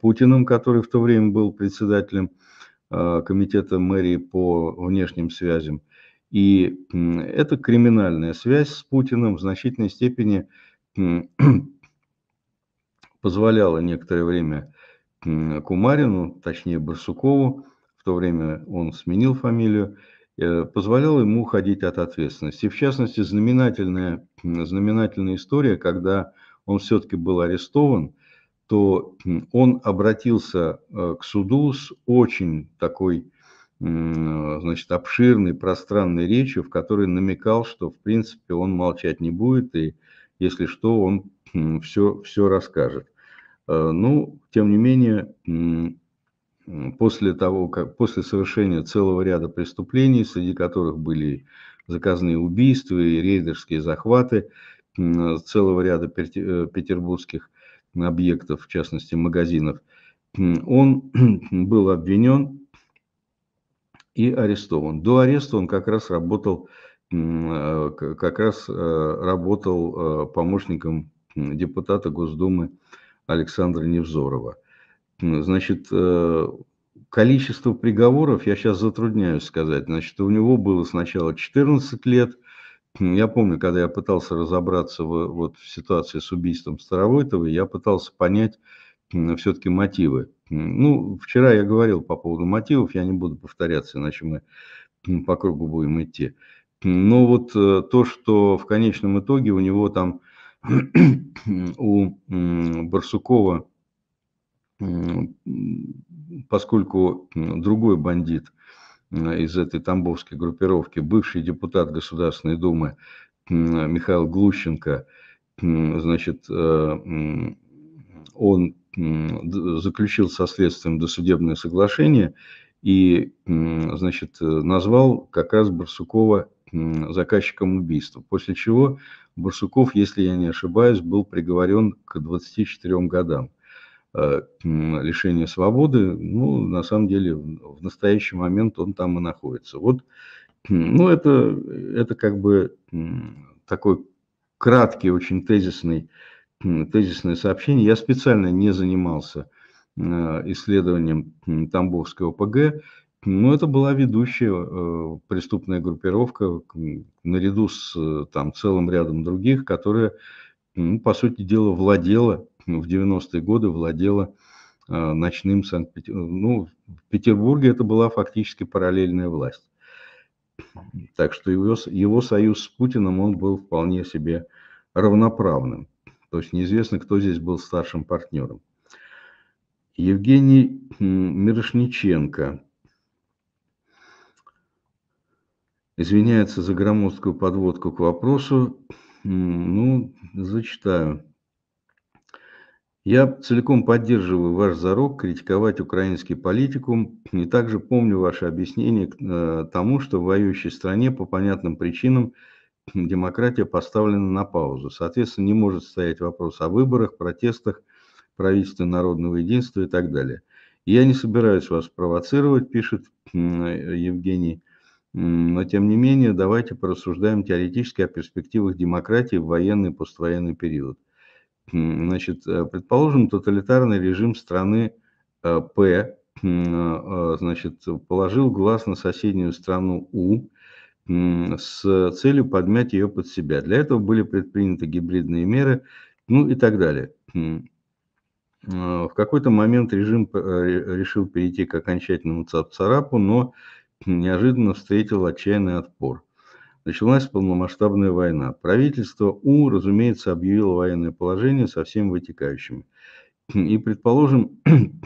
Путиным, который в то время был председателем э, комитета мэрии по внешним связям. И эта криминальная связь с Путиным в значительной степени позволяло некоторое время Кумарину, точнее Барсукову, в то время он сменил фамилию, э, позволяла ему уходить от ответственности. И в частности, знаменательная, знаменательная история, когда он все-таки был арестован, то он обратился э, к суду с очень такой значит, обширной пространной речью, в которой намекал, что, в принципе, он молчать не будет, и, если что, он все, все расскажет. Э, ну, тем не менее, после того, как после совершения целого ряда преступлений, среди которых были заказные убийства и рейдерские захваты целого ряда э, петербургских объектов, в частности магазинов, он был обвинен и арестован. До ареста он как раз работал, э, как раз работал помощником депутата Госдумы Александра Невзорова. Значит, э, количество приговоров я сейчас затрудняюсь сказать. Значит, у него было сначала 14 лет. Я помню, когда я пытался разобраться в, вот, в ситуации с убийством Старовойтова, я пытался понять все-таки мотивы. Ну, вчера я говорил по поводу мотивов, я не буду повторяться, иначе мы по кругу будем идти. Но вот э, то, что в конечном итоге у него там у Барсукова, поскольку другой бандит из этой тамбовской группировки, бывший депутат Государственной Думы Михаил Глущенко, значит, э, он заключил со следствием досудебное соглашение и, значит, э, назвал как раз Барсукова заказчиком убийства. После чего Барсуков, если я не ошибаюсь, был приговорен к 24 годам э, лишения свободы. Ну, на самом деле, в настоящий момент он там и находится. Вот, ну, это, это как бы такой краткий, очень тезисный, тезисное сообщение. Я специально не занимался э, исследованием Тамбовской ОПГ. Ну, это была ведущая э, преступная группировка наряду с э, там целым рядом других, которая, ну, по сути дела, владела ну, в 90-е годы, владела э, ночным Санкт-Петербургом. Э, ну, в Петербурге это была фактически параллельная власть. Так что его, его союз с Путиным, он был вполне себе равноправным. То есть неизвестно, кто здесь был старшим партнером. Евгений Мирошниченко извиняется за громоздкую подводку к вопросу. Ну, зачитаю. Я целиком поддерживаю ваш зарок критиковать украинский политикум и также помню ваше объяснение э, тому, что в воюющей стране по понятным причинам демократия поставлена на паузу. Соответственно, не может стоять вопрос о выборах, протестах, правительстве народного единства и так далее. Я не собираюсь вас провоцировать, пишет Евгений. Но, тем не менее, давайте порассуждаем теоретически о перспективах демократии в военный и поствоенный период. Значит, э, предположим, тоталитарный режим страны э, П э, значит, положил глаз на соседнюю страну У с целью подмять ее под себя. Для этого были предприняты гибридные меры, ну и так далее. В какой-то момент режим решил перейти к окончательному цап-царапу, но неожиданно встретил отчаянный отпор. Началась полномасштабная война. Правительство У, разумеется, объявило военное положение со всеми вытекающими. И предположим,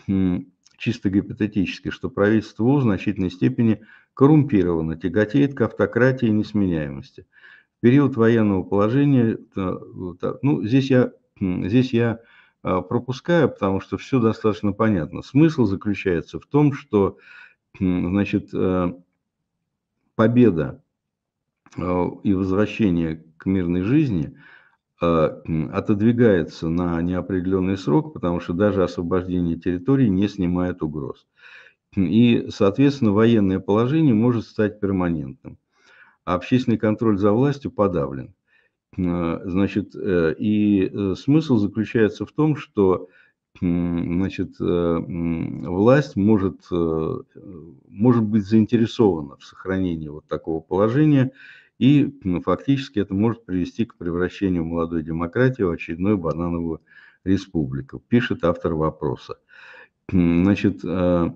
чисто гипотетически, что правительство У в значительной степени коррумпировано, тяготеет к автократии и несменяемости. В период военного положения, э, э, ну, здесь я, здесь я э, пропускаю, потому что все достаточно понятно. Смысл заключается в том, что значит, э, победа э, и возвращение к мирной жизни э, отодвигается на неопределенный срок, потому что даже освобождение территории не снимает угроз. И, соответственно, военное положение может стать перманентным. общественный контроль за властью подавлен. Значит, и смысл заключается в том, что значит, э, власть может, э, может быть заинтересована в сохранении вот такого положения, и ну, фактически это может привести к превращению молодой демократии в очередную банановую республику, пишет автор вопроса. Значит, э,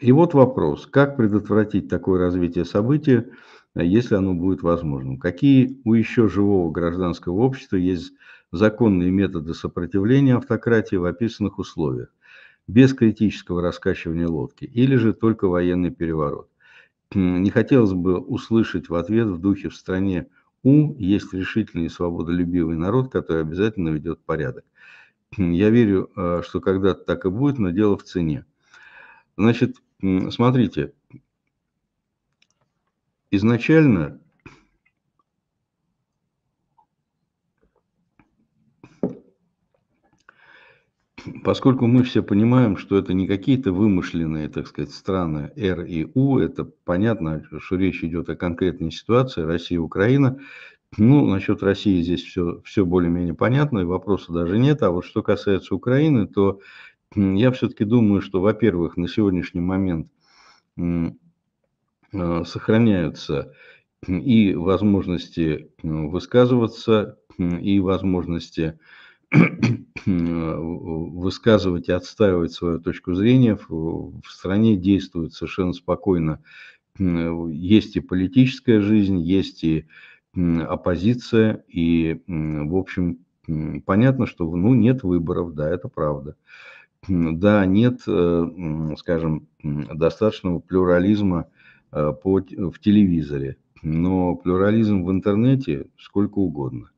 и вот вопрос, как предотвратить такое развитие события, если оно будет возможным? Какие у еще живого гражданского общества есть законные методы сопротивления автократии в описанных условиях, без критического раскачивания лодки, или же только военный переворот. Не хотелось бы услышать в ответ в духе «в стране У есть решительный и свободолюбивый народ, который обязательно ведет порядок». Я верю, э, что когда-то так и будет, но дело в цене. Значит, смотрите, изначально поскольку мы все понимаем, что это не какие-то вымышленные, так сказать, страны Р и У, это понятно, что речь идет о конкретной ситуации Россия, Украина. Ну, насчет России здесь все, все более-менее понятно, и вопроса даже нет. А вот что касается Украины, то я все-таки думаю, что, во-первых, на сегодняшний момент э, сохраняются и возможности э, высказываться, и возможности высказывать и отстаивать свою точку зрения. В, стране действует совершенно спокойно. Есть и политическая жизнь, есть и оппозиция, и, в общем, понятно, что ну, нет выборов, да, это правда. Да, нет, э, скажем, достаточного плюрализма э, по, в телевизоре, но плюрализм в интернете сколько угодно.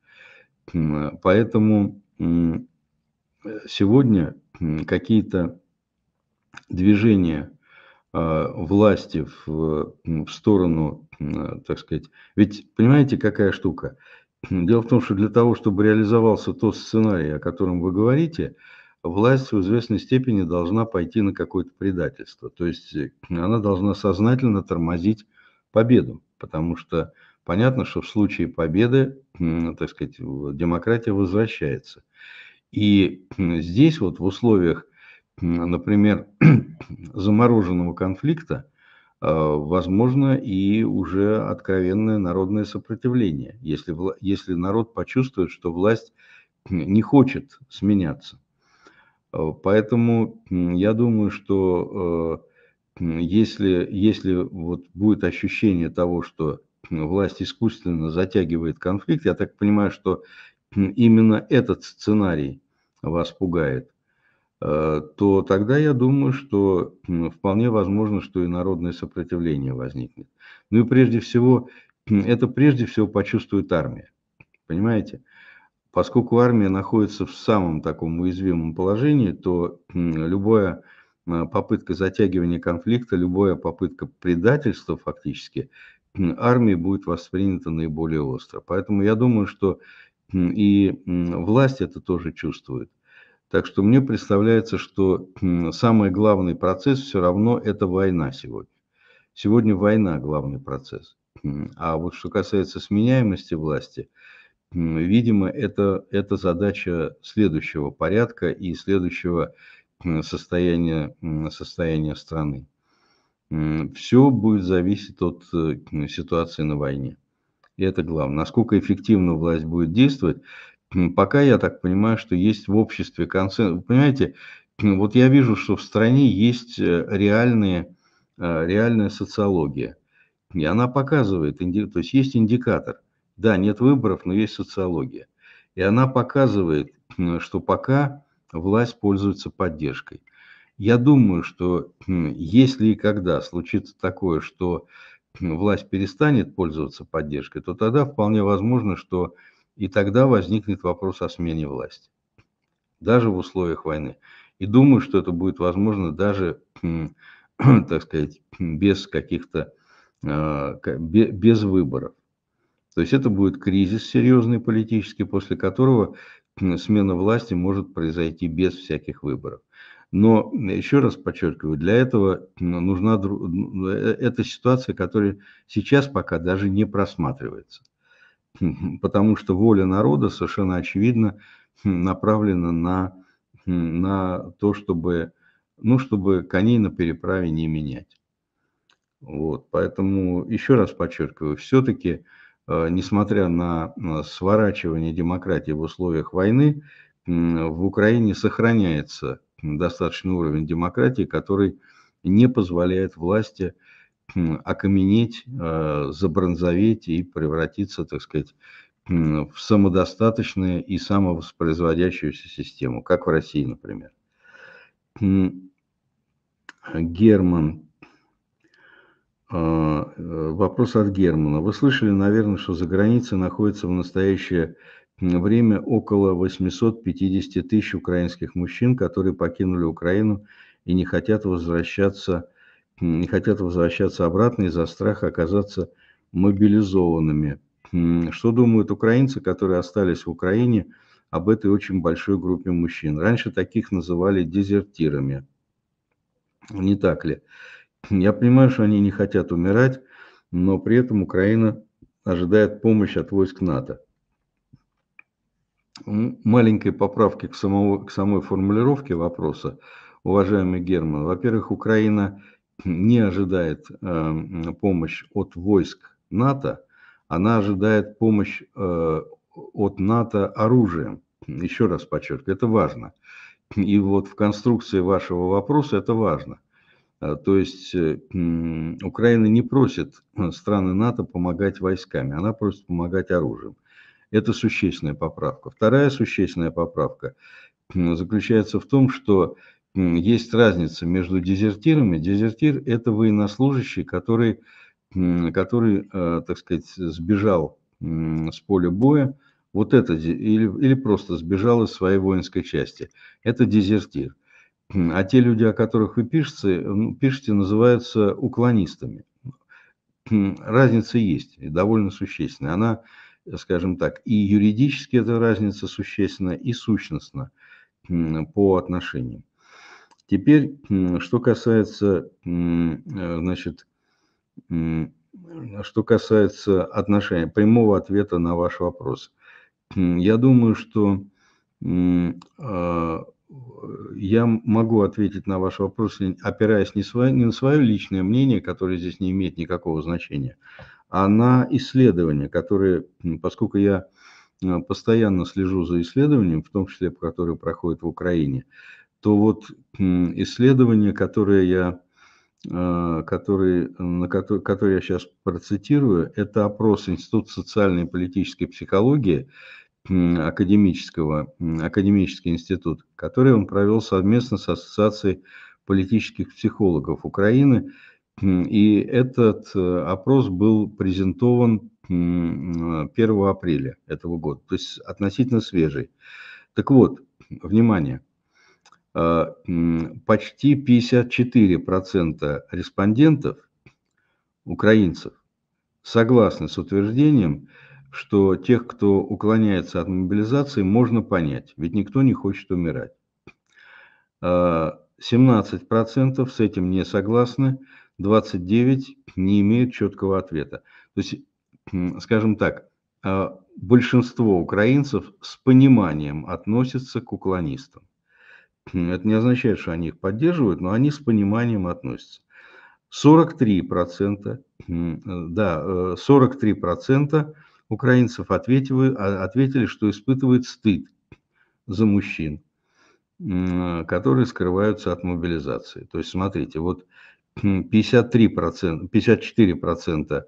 Поэтому сегодня какие-то движения а, власти в, сторону, так сказать. Ведь понимаете, какая штука? Дело в том, что для того, чтобы реализовался тот сценарий, о котором вы говорите, власть в известной степени должна пойти на какое-то предательство. То есть э, она должна сознательно тормозить победу, потому что Понятно, что в случае победы, так сказать, демократия возвращается. И здесь вот в условиях, например, замороженного конфликта, а, возможно и уже откровенное народное сопротивление, если, если народ почувствует, что власть не хочет сменяться. А, поэтому я думаю, что а, если, если вот будет ощущение того, что власть искусственно затягивает конфликт. Я так понимаю, что именно этот сценарий вас пугает э, то тогда я думаю, что вполне возможно, что и народное сопротивление возникнет. Ну и прежде всего, это прежде всего почувствует армия. Понимаете? Поскольку армия находится в самом таком уязвимом положении, то любая э, попытка затягивания конфликта, любая попытка предательства фактически, армии будет воспринято наиболее остро. Поэтому я думаю, что и власть это тоже чувствует. Так что мне представляется, что самый главный процесс все равно это война сегодня. Сегодня война главный процесс. А вот что касается сменяемости власти, видимо, это, это задача следующего порядка и следующего состояния, состояния страны. Все будет зависеть от э, ситуации на войне. И это главное. Насколько эффективно власть будет действовать, пока я так понимаю, что есть в обществе консенсус. Вы понимаете, вот я вижу, что в стране есть э, реальные, э, реальная социология. И она показывает, то есть есть индикатор. Да, нет выборов, но есть социология. И она показывает, что пока власть пользуется поддержкой. Я думаю, что хм, если и когда случится такое, что хм, власть перестанет пользоваться поддержкой, то тогда вполне возможно, что и тогда возникнет вопрос о смене власти, даже в условиях войны. И думаю, что это будет возможно даже, хм, так сказать, без каких-то, а, без выборов. То есть это будет кризис серьезный политический, после которого смена власти может произойти без всяких выборов. Но еще раз подчеркиваю, для этого нужна ну, э, эта ситуация, которая сейчас пока даже не просматривается. Потому что воля народа совершенно очевидно направлена на, на то, чтобы, ну, чтобы коней на переправе не менять. Вот, поэтому еще раз подчеркиваю, все-таки, э, несмотря на э, сворачивание демократии в условиях войны, в Украине сохраняется достаточный уровень демократии, который не позволяет власти окаменеть, э, забронзоветь и превратиться, так сказать, в самодостаточную и самовоспроизводящуюся систему, как в России, например. Герман. Э, э, вопрос от Германа. Вы слышали, наверное, что за границей находится в настоящее время время около 850 тысяч украинских мужчин, которые покинули Украину и не хотят возвращаться, не хотят возвращаться обратно из-за страха оказаться мобилизованными. Что думают украинцы, которые остались в Украине об этой очень большой группе мужчин? Раньше таких называли дезертирами. Не так ли? Я понимаю, что они не хотят умирать, но при этом Украина ожидает помощь от войск НАТО маленькой поправки к, самого, к самой формулировке вопроса, уважаемый Герман. Во-первых, Украина не ожидает э, помощь от войск НАТО, она ожидает помощь э, от НАТО оружием. Еще раз подчеркиваю, это важно. И вот в конструкции вашего вопроса это важно. Э, то есть э, Украина не просит э, страны НАТО помогать войсками, она просит помогать оружием. Это существенная поправка. Вторая существенная поправка заключается в том, что есть разница между дезертирами. Дезертир – это военнослужащий, который, который э, так сказать, сбежал с поля боя, вот это, или, или просто сбежал из своей воинской части. Это дезертир. А те люди, о которых вы пишете, пишете называются уклонистами. Разница есть, довольно существенная. Она скажем так, и юридически эта разница существенна, и сущностна по отношениям. Теперь, что касается, э, значит, что касается отношения, прямого ответа на ваш вопрос. Я думаю, что э, я могу ответить на ваш вопрос, опираясь не, свое, не на свое личное мнение, которое здесь не имеет никакого значения, а на исследования, которые, поскольку я э, постоянно слежу за исследованием, в том числе, которые проходят в Украине, то вот исследования, которые я, э, которые, на которые, которые я сейчас процитирую, это опрос Института социальной и политической психологии академического, академический институт, который он провел совместно с Ассоциацией политических психологов Украины и этот э, опрос был презентован 1 э, апреля этого года, то есть относительно свежий. Так вот, внимание, э, почти 54% респондентов, украинцев, согласны с утверждением, что тех, кто уклоняется от мобилизации, можно понять, ведь никто не хочет умирать. 17% с этим не согласны, 29 не имеют четкого ответа. То есть, скажем так, а, большинство украинцев с пониманием относятся к уклонистам. Это не означает, что они их поддерживают, но они с пониманием относятся. 43%, э, да, 43% э, украинцев а, ответили, что испытывают стыд за мужчин, э, которые скрываются от мобилизации. То есть, смотрите, вот 53%, 54%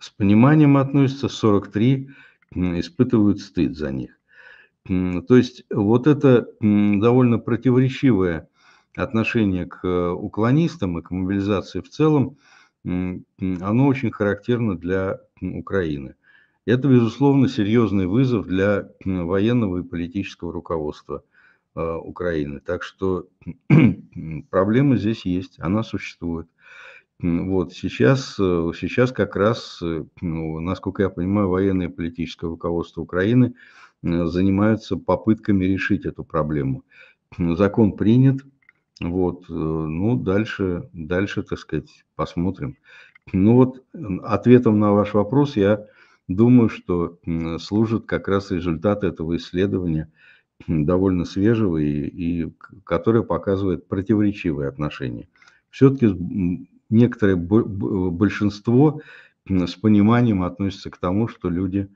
с пониманием относятся, 43% испытывают стыд за них. То есть вот это довольно противоречивое отношение к э, уклонистам и к мобилизации в целом, оно очень характерно для Украины. Это, безусловно, серьезный вызов для военного и политического руководства а, Украины. Так что проблема здесь есть, она существует. Вот сейчас, э, сейчас как раз, э, ну, насколько я понимаю, военное и политическое руководство Украины э, занимаются попытками решить эту проблему. Закон принят, вот, ну, дальше, дальше, так сказать, посмотрим. Ну вот, ответом на ваш вопрос я думаю, что служат как раз результаты этого исследования – довольно свежего и, и которое показывает противоречивые отношения. Все-таки некоторое большинство с пониманием относится к тому, что люди,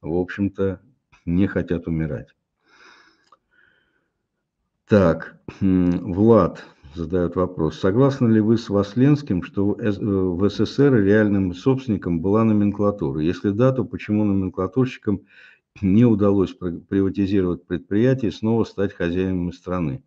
в общем-то, не хотят умирать. Так, Влад задает вопрос. Согласны ли вы с Васленским, что э, в СССР реальным собственником была номенклатура? Если да, то почему номенклатурщикам не удалось приватизировать предприятие и снова стать хозяином страны.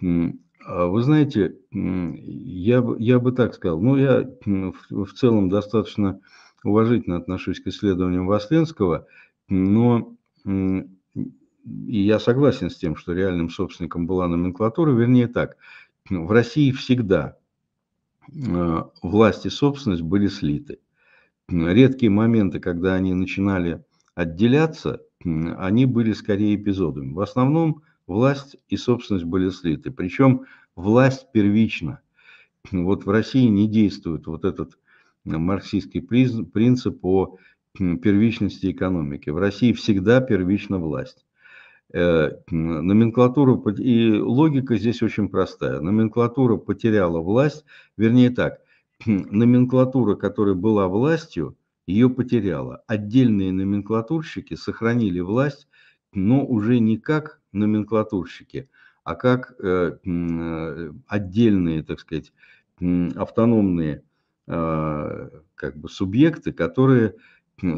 А вы знаете, я, я бы так сказал, ну я в, в целом достаточно уважительно отношусь к исследованиям Васленского, но и я согласен с тем, что реальным собственником была номенклатура, вернее так, ну, в России всегда а, власть и собственность были слиты. Редкие моменты, когда они начинали отделяться, они были скорее эпизодами. В основном власть и собственность были слиты. Причем власть первична. Вот в России не действует вот этот марксистский принцип о первичности экономики. В России всегда первична власть. Э, номенклатура и логика здесь очень простая. Номенклатура потеряла власть, вернее так, номенклатура, которая была властью, ее потеряла. Отдельные номенклатурщики сохранили власть, но уже не как номенклатурщики, а как э, э, отдельные, так сказать, автономные э, как бы субъекты, которые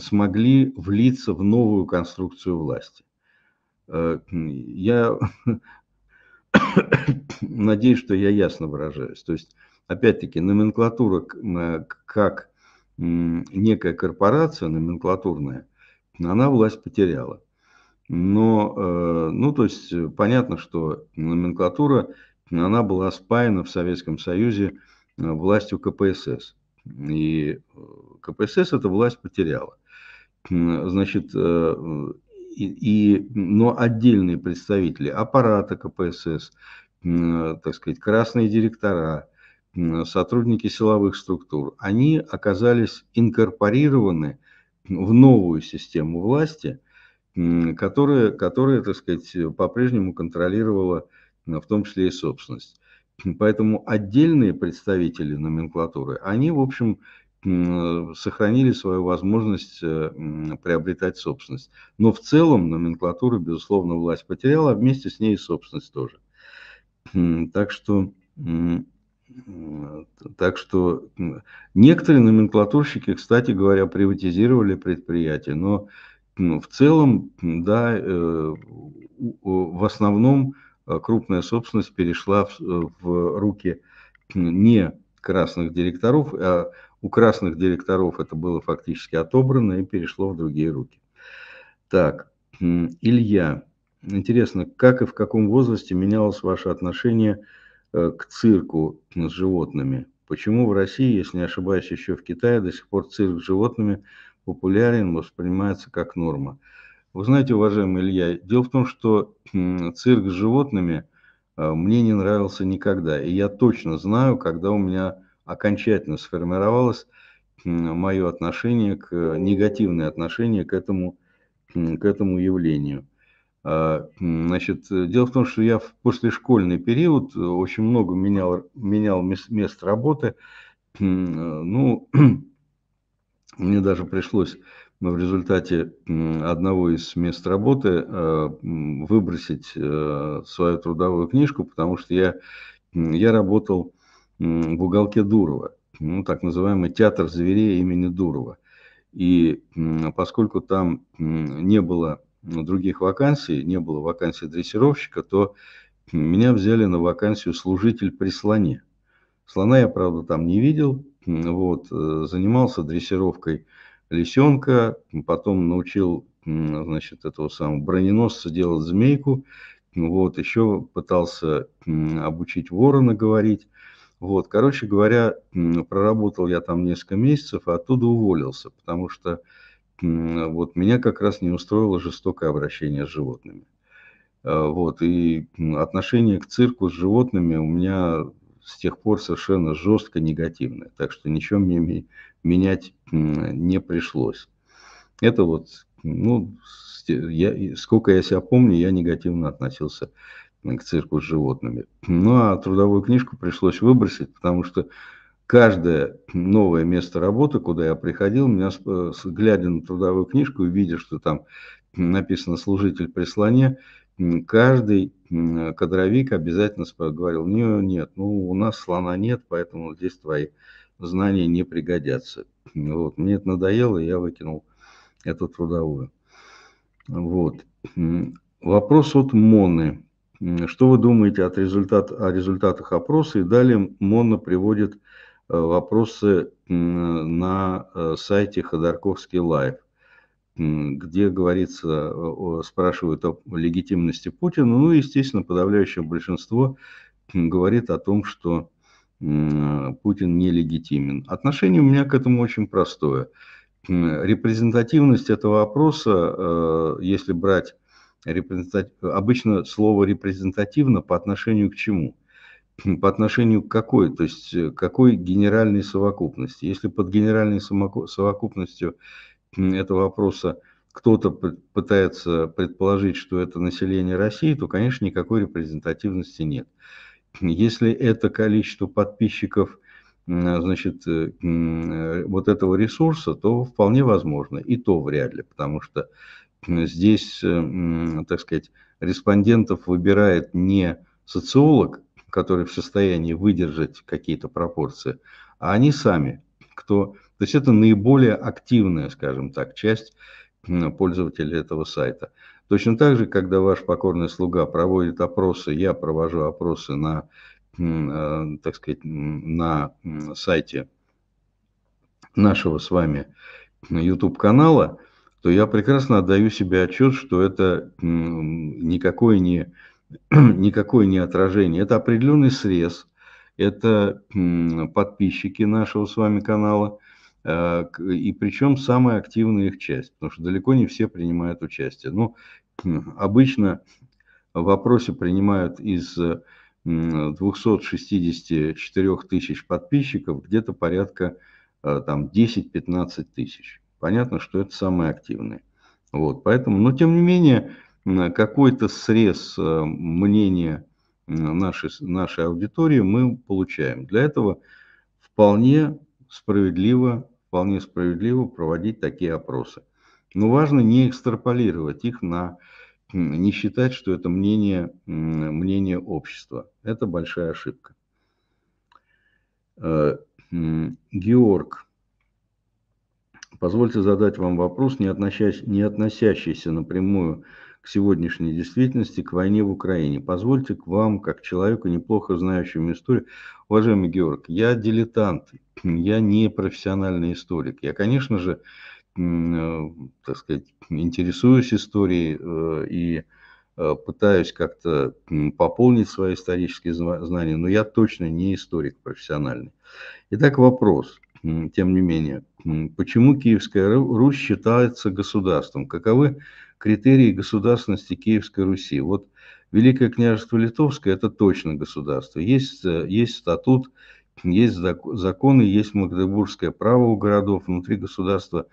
смогли влиться в новую конструкцию власти. Я надеюсь, что я ясно выражаюсь. То есть, опять-таки, номенклатура как некая корпорация номенклатурная, она власть потеряла. Но, э, ну, то есть, э, понятно, что номенклатура, она была спаяна в Советском Союзе э, властью КПСС. И КПСС эта власть потеряла. Значит, и, и, но отдельные представители аппарата КПСС, так сказать, красные директора – сотрудники силовых структур, они оказались инкорпорированы в новую систему власти, которая, которая так сказать, по-прежнему контролировала в том числе и собственность. Поэтому отдельные представители номенклатуры, они, в общем, сохранили свою возможность э, приобретать собственность. Но в целом номенклатура, безусловно, власть потеряла, а вместе с ней и собственность тоже. Так что так что некоторые номенклатурщики, кстати говоря, приватизировали предприятия, но ну, в целом, да, э, в основном э, крупная собственность перешла в э, руки не красных директоров, а у красных директоров это было фактически отобрано и перешло в другие руки. Так, Илья, интересно, как и в каком возрасте менялось ваше отношение к Э, к цирку с животными. Почему в России, если не ошибаюсь, еще в Китае до сих пор цирк с животными популярен, воспринимается как норма? Вы знаете, уважаемый Илья, дело в том, что цирк с животными э, мне не нравился никогда. И я точно знаю, когда у меня окончательно сформировалось мое отношение к э, негативное отношение к этому к этому явлению. А, значит, э, дело в том, что я в послешкольный период э, очень много менял, менял мест работы. Э, ну, мне даже пришлось в результате одного из мест работы выбросить свою трудовую книжку, потому что я, я работал в уголке Дурова, ну, так называемый театр зверей имени Дурова. И поскольку там не было других вакансий, не было вакансии дрессировщика, то меня взяли на вакансию служитель при слоне. Слона я, правда, там не видел, вот, э, занимался дрессировкой лисенка, потом научил, значит, этого самого броненосца делать змейку, вот, еще пытался обучить ворона говорить, вот, короче говоря, проработал я там несколько месяцев, а оттуда уволился, потому что вот меня как раз не устроило жестокое обращение с животными. А, вот, и отношение к цирку с животными у меня с тех пор совершенно жестко негативное, так что ничего мне менять не пришлось. Это вот, ну, я, сколько я себя помню, я негативно относился к цирку с животными. Ну, а трудовую книжку пришлось выбросить, потому что каждое новое место работы, куда я приходил, меня, глядя на трудовую книжку и видя, что там написано «служитель при слоне», каждый кадровик обязательно говорил, нет, нет, ну у нас слона нет, поэтому здесь твои знания не пригодятся. Вот, мне это надоело, я выкинул эту трудовую. Вот. Вопрос от Моны. Что вы думаете от результат, о результатах опроса? И далее Мона приводит Э, вопросы на э, сайте Ходорковский лайв, где говорится, э, спрашивают о легитимности Путина. Ну естественно, подавляющее большинство говорит о том, что Путин нелегитимен. Отношение у меня к этому очень простое. Репрезентативность этого опроса, если брать репрезентатив... обычно слово репрезентативно по отношению к чему – по отношению к какой, то есть э, какой генеральной совокупности. Если под генеральной совокупностью этого вопроса кто-то пытается предположить, что это население России, то, конечно, никакой репрезентативности нет. Если это количество подписчиков значит, э, э, вот этого ресурса, то вполне возможно, и то вряд ли, потому что здесь, так сказать, респондентов выбирает не социолог, которые в состоянии выдержать какие-то пропорции, а они сами, кто... То есть это наиболее активная, скажем так, часть пользователей этого сайта. Точно так же, когда ваш покорный слуга проводит опросы, я провожу опросы на, э, так сказать, на сайте нашего с вами YouTube-канала, то я прекрасно отдаю себе отчет, что это никакой не никакое не отражение. Это определенный срез, это подписчики нашего с вами канала, э, и причем самая активная их часть, потому что далеко не все принимают участие. Но ну, обычно в вопросе принимают из 264 э, тысяч подписчиков где-то порядка э, там 10-15 тысяч. Понятно, что это самые активные. Вот, поэтому, но тем не менее, какой-то срез э, мнения э, нашей, нашей аудитории мы получаем. Для этого вполне справедливо, вполне справедливо проводить такие опросы. Но важно не экстраполировать их на не считать, что это мнение, мнение общества. Это большая ошибка. Э, Георг, позвольте задать вам вопрос, не, относящийся, не относящийся напрямую к сегодняшней действительности, к войне в Украине. Позвольте к вам, как человеку, неплохо знающему историю. Уважаемый Георг, я дилетант, я не профессиональный историк. Я, конечно же, э, так сказать, интересуюсь историей э, и э, пытаюсь как-то пополнить свои исторические знания, но я точно не историк профессиональный. Итак, вопрос, тем не менее, почему Киевская Русь считается государством? Каковы критерии государственности Киевской Руси. Вот Великое княжество Литовское – это точно государство. Есть, э, есть статут, есть законы, есть магдебургское право у городов. Внутри государства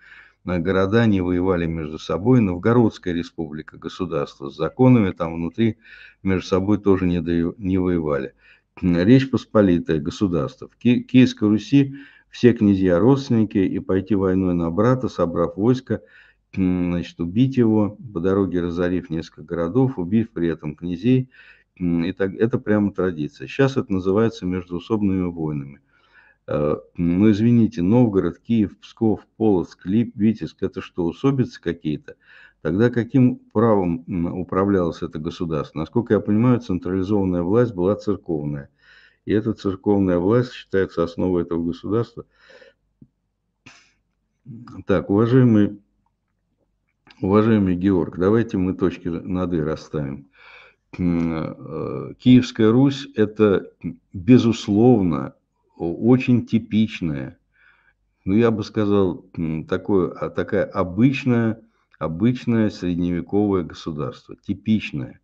э, города не воевали между собой. Новгородская республика – государство. С законами там внутри между собой тоже не, до, не воевали. Речь Посполитая – государство. В Киевской Руси все князья родственники, и пойти войной на брата, собрав войско – значит, убить его, по дороге разорив несколько городов, убив при этом князей. И так, это прямо традиция. Сейчас это называется междуусобными войнами. Э, ну, извините, Новгород, Киев, Псков, Полоцк, Лип, Витиск – это что, усобицы какие-то? Тогда каким правом управлялось это государство? Насколько я понимаю, централизованная власть была церковная. И эта церковная власть считается основой этого государства. Так, уважаемый Уважаемый Георг, давайте мы точки над «и» расставим. Э, Киевская Русь – это, безусловно, очень типичное, ну, я бы сказал, такое, а, такая обычная, обычное средневековое государство, типичное.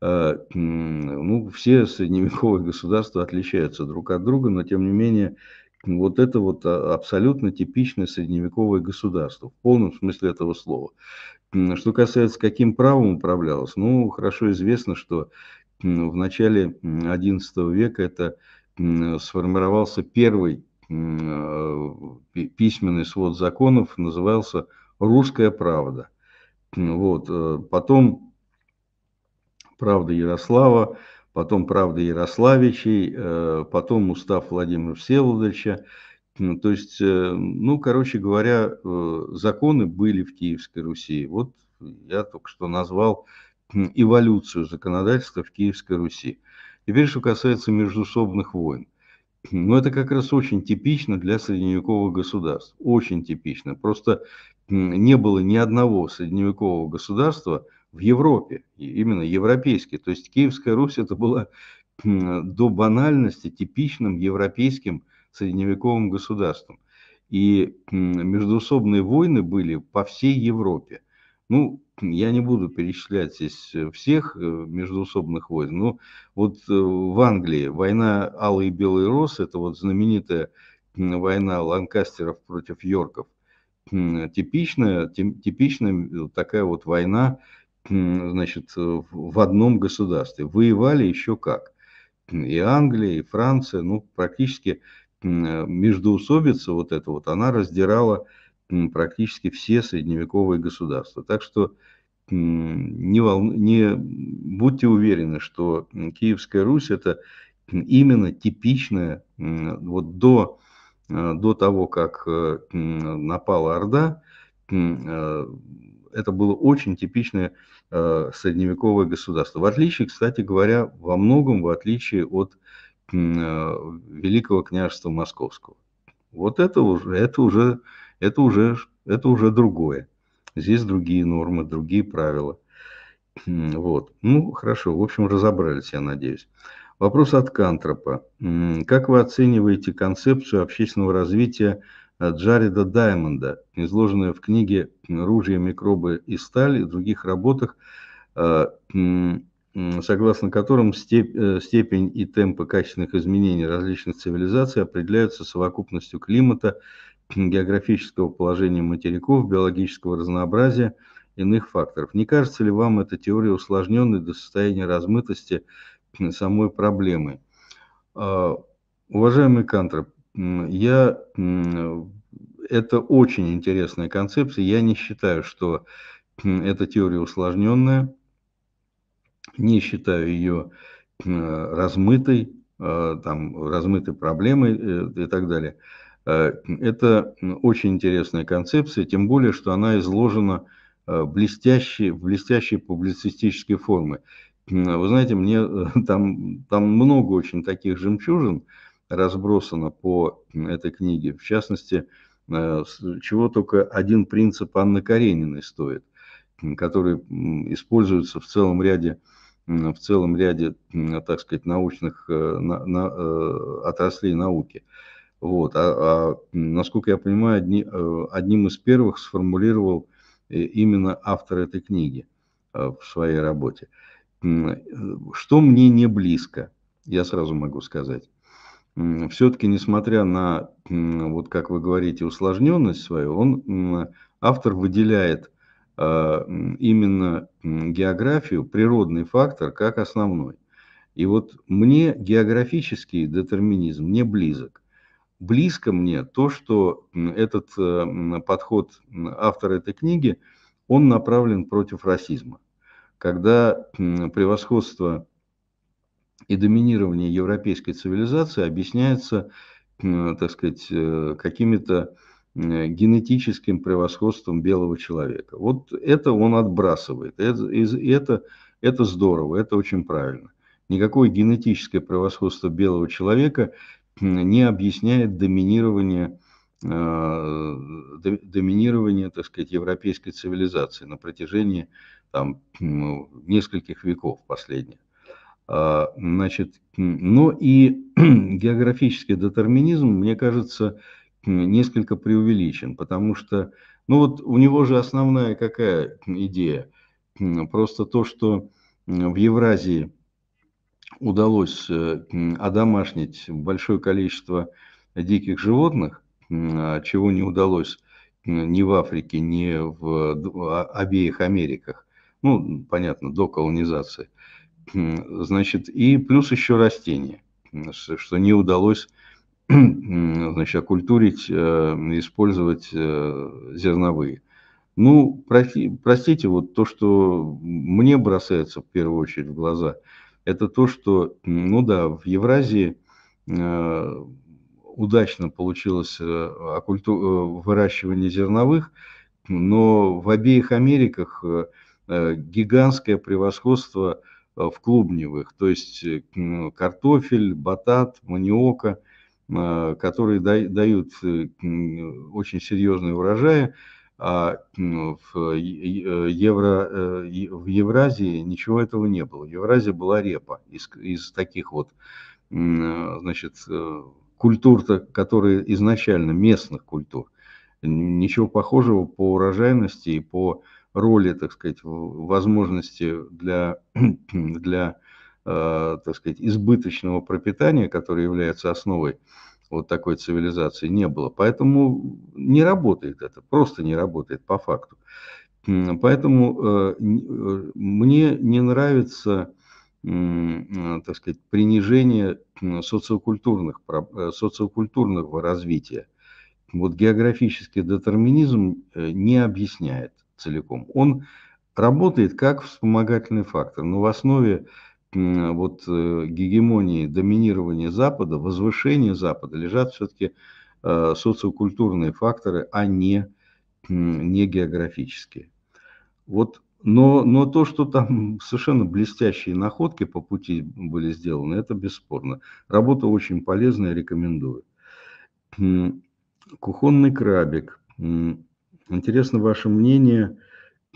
А, ну, все средневековые государства отличаются друг от друга, но, тем не менее, вот это вот а, абсолютно типичное средневековое государство, в полном смысле этого слова. Что касается, каким правом управлялось, ну, хорошо известно, что в начале XI века это сформировался первый э, письменный свод законов, назывался «Русская правда». Вот. Э, потом «Правда Ярослава», потом «Правда Ярославичей», э, потом «Устав Владимира Всеволодовича». То есть, э, ну, короче говоря, э, законы были в Киевской Руси. Вот я только что назвал эволюцию законодательства в Киевской Руси. Теперь, что касается междусобных войн. Но ну, это как раз очень типично для средневековых государств. Очень типично. Просто не было ни одного средневекового государства – в Европе, именно европейский. То есть Киевская Русь это была до банальности типичным европейским средневековым государством. И междуусобные войны были по всей Европе. Ну, я не буду перечислять здесь всех э, междуусобных войн, но вот э, в Англии война Алый и Белый рос, это вот знаменитая война ланкастеров против йорков, типичная, типичная э, такая вот война значит, э, в одном государстве. Воевали еще как. И Англия, и Франция, ну, практически э, междуусобица вот эта вот, она раздирала практически все средневековые государства. Так что не, вол... не будьте уверены, что Киевская Русь это именно типичная, вот до, э, до того, как напала Орда, это было очень типичное э, средневековое государство. В отличие, кстати говоря, во многом в отличие от э, Великого княжества Московского. Вот это уже, это уже, это уже, это уже другое. Здесь другие нормы, другие правила. Вот. Ну, хорошо, в общем, разобрались, я надеюсь. Вопрос от Кантропа. Как вы оцениваете концепцию общественного развития Джареда Даймонда, изложенная в книге «Ружья, микробы и сталь» и других работах, э, согласно которым э, степень и темпы качественных изменений различных цивилизаций определяются совокупностью климата, географического положения материков, биологического разнообразия, иных факторов. Не кажется ли вам эта теория усложненной до состояния размытости самой проблемы? А, уважаемый Кантроп, я это очень интересная концепция. Я не считаю, что эта теория усложненная, не считаю ее э, размытой, э, там, размытой проблемой э, и так далее. Это очень интересная концепция, тем более, что она изложена блестящей, в блестящей публицистической форме. Вы знаете, мне там, там много очень таких жемчужин, разбросано по этой книге. В частности, э, чего только один принцип Анны Карениной стоит, который используется в целом ряде в целом ряде, так сказать, научных э, на, на, э, отраслей науки. Вот. А, а, насколько я понимаю, одни, одним из первых сформулировал именно автор этой книги в своей работе. Что мне не близко, я сразу могу сказать все-таки, несмотря на, вот как вы говорите, усложненность свою, он, автор выделяет э, именно географию, природный фактор, как основной. И вот мне географический детерминизм не близок. Близко мне то, что этот э, подход автора этой книги, он направлен против расизма. Когда превосходство и доминирование европейской цивилизации объясняется, так сказать, э, какими-то э, генетическим превосходством белого человека. Вот это он отбрасывает. это, это здорово, это очень правильно. Никакое генетическое превосходство белого человека не объясняет доминирование, э, доминирование так сказать, европейской цивилизации на протяжении там, ну, нескольких веков последних. А, значит, но ну и географический детерминизм, мне кажется, несколько преувеличен, потому что, ну вот у него же основная какая идея? Просто то, что в Евразии удалось э, одомашнить большое количество диких животных, а чего не удалось ни в Африке, ни в а, обеих Америках, ну, понятно, до колонизации. Значит, и плюс еще растения, что не удалось значит, окультурить, э, использовать э, зерновые. Ну, простите, вот то, что мне бросается в первую очередь в глаза, это то, что, ну да, в Евразии э, удачно получилось э, выращивание зерновых, но в обеих Америках гигантское превосходство – Э, в клубневых, то есть э, картофель, батат, маниока, э, которые дают очень серьезные урожаи, а в, Евро, в Евразии ничего этого не было. Евразия была репа из, из таких вот значит, культур, которые изначально местных культур. Ничего похожего по урожайности и по роли, так сказать, возможности для, для э, так сказать, избыточного пропитания, которое является основой вот такой цивилизации, не было. Поэтому не работает это, просто не работает по факту. Поэтому э, э, мне не нравится так сказать, принижение социокультурных, социокультурного развития. Вот географический детерминизм не объясняет целиком. Он работает как вспомогательный фактор, но в основе вот э, гегемонии, доминирования Запада, возвышения Запада лежат все-таки э, социокультурные факторы, а не, не географические. Вот, но, но то, что там совершенно блестящие находки по пути были сделаны, это бесспорно. Работа очень полезная, рекомендую. Кухонный крабик. Интересно ваше мнение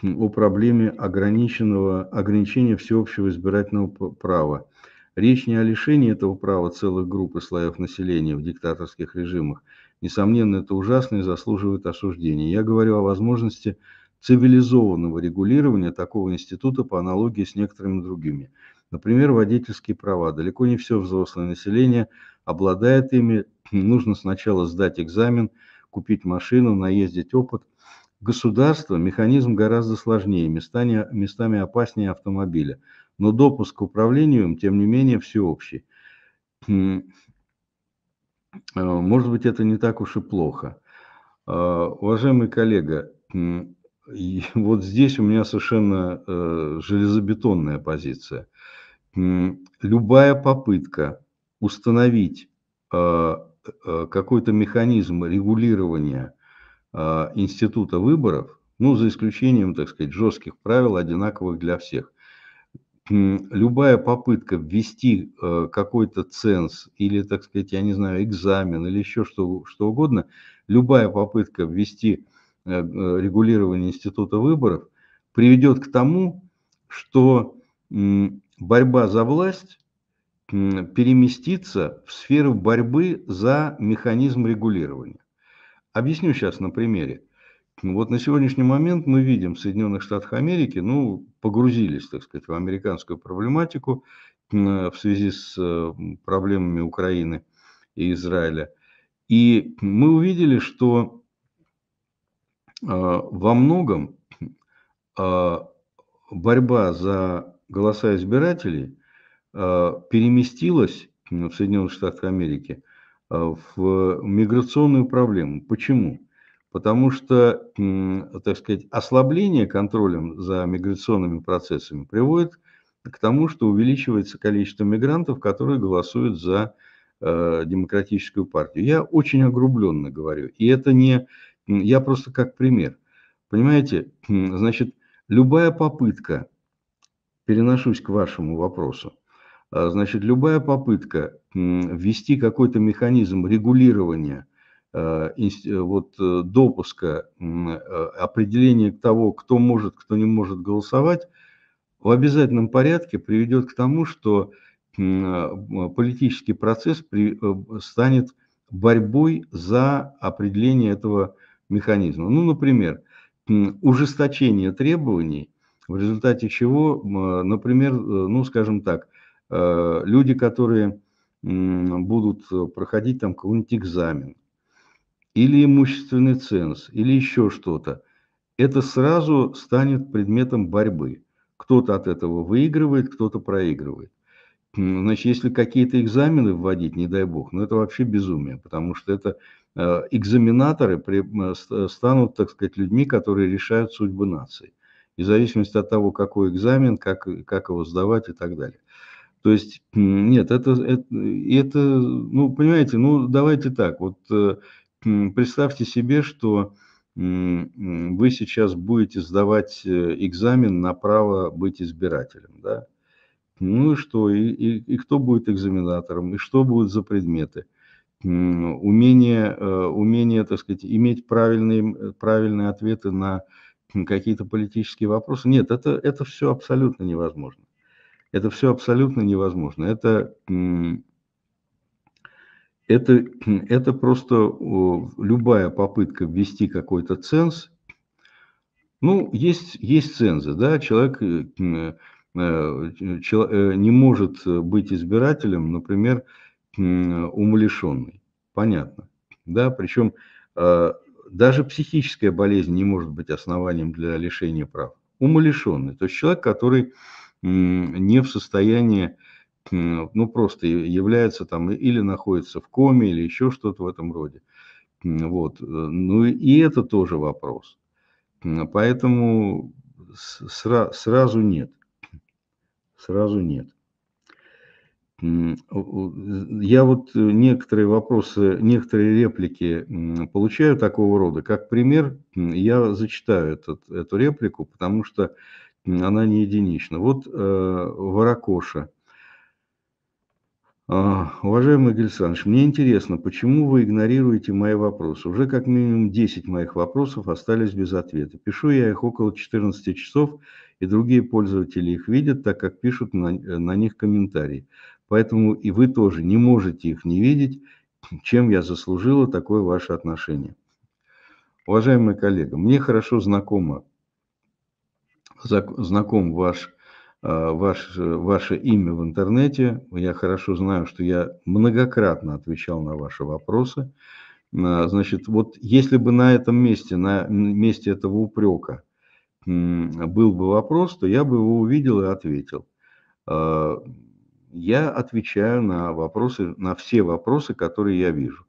о проблеме ограниченного, ограничения всеобщего избирательного права. Речь не о лишении этого права целых групп и слоев населения в диктаторских режимах. Несомненно, это ужасно и заслуживает осуждения. Я говорю о возможности цивилизованного регулирования такого института по аналогии с некоторыми другими. Например, водительские права. Далеко не все взрослое население обладает ими. Нужно сначала сдать экзамен, купить машину, наездить опыт, Государство – механизм гораздо сложнее, местами, местами опаснее автомобиля, но допуск к управлению им, тем не менее, всеобщий. Э, может быть, это не так уж и плохо. А, уважаемый коллега, вот здесь у меня совершенно э, железобетонная позиция. Любая попытка установить а, э, какой-то механизм регулирования – а, института выборов, ну, за исключением, так сказать, жестких правил, одинаковых для всех. Любая попытка ввести а, какой-то ценз или, так сказать, я не знаю, экзамен или еще что, что угодно, любая попытка ввести а, регулирование института выборов приведет к тому, что борьба за власть переместится в сферу борьбы за механизм регулирования. Объясню сейчас на примере. Вот на сегодняшний момент мы видим в Соединенных Штатах Америки, ну, погрузились, так сказать, в американскую проблематику э, в связи с э, проблемами Украины и Израиля. И мы увидели, что э, во многом борьба за голоса избирателей переместилась в Соединенных Штатах Америки – Э, в миграционную проблему. Почему? Потому что, так сказать, ослабление контролем за миграционными процессами приводит к тому, что увеличивается количество мигрантов, которые голосуют за э, демократическую партию. Я очень огрубленно говорю, и это не... Я просто как пример. Понимаете, значит, любая попытка, переношусь к вашему вопросу, а, значит, любая попытка ввести какой-то механизм регулирования а, э, вот, э, допуска, э, определения того, кто может, кто не может голосовать, в обязательном порядке приведет к тому, что политический процесс станет борьбой за определение этого механизма. Ну, например, ужесточение требований, в результате чего, например, ну, скажем так, Э, люди, которые будут э, проходить там какой-нибудь экзамен, или имущественный ценз, или еще что-то, это сразу станет предметом борьбы. Кто-то от этого выигрывает, кто-то проигрывает. Значит, если какие-то экзамены вводить, не дай бог, ну это вообще безумие, потому что это э, экзаменаторы при, станут, так сказать, людьми, которые решают судьбы нации. И в зависимости от того, какой экзамен, как, как его сдавать и так далее. То есть, нет, это, это, это ну, понимаете, ну, давайте так, вот э, представьте себе, что вы сейчас будете сдавать э, экзамен на право быть избирателем, да? Ну и что, и, и, и кто будет экзаменатором, и что будут за предметы? Умение, э, умение так сказать, иметь правильные, правильные ответы на какие-то политические вопросы. Нет, это, это все абсолютно невозможно. Это все абсолютно невозможно. Это, это, это просто любая попытка ввести какой-то ценз. Ну, есть, есть цензы, да, человек э, э, э, не может быть избирателем, например, умалишенный. Понятно. Да? Причем даже психическая болезнь не может быть основанием для лишения прав. Умалишенный, то есть человек, который не в состоянии, ну просто является там или находится в коме, или еще что-то в этом роде. Вот. Э, ну и это тоже вопрос. Поэтому сра- сразу нет. Сразу нет. Я вот некоторые вопросы, некоторые реплики получаю такого рода. Как пример, я зачитаю этот, эту реплику, потому что она не единична. Вот э, Варакоша. Э, уважаемый Игорь мне интересно, почему вы игнорируете мои вопросы? Уже как минимум 10 моих вопросов остались без ответа. Пишу я их около 14 часов, и другие пользователи их видят, так как пишут на, э, на них комментарии. Поэтому и вы тоже не можете их не видеть, чем я заслужила такое ваше отношение. Уважаемый коллега, мне хорошо знакомо знаком ваш, э, ваш, э, ваше имя в интернете. Я хорошо знаю, что я многократно отвечал на ваши вопросы. А, значит, вот если бы на этом месте, на месте этого упрека был бы вопрос, то я бы его увидел и ответил. Э, я отвечаю на вопросы, на все вопросы, которые я вижу.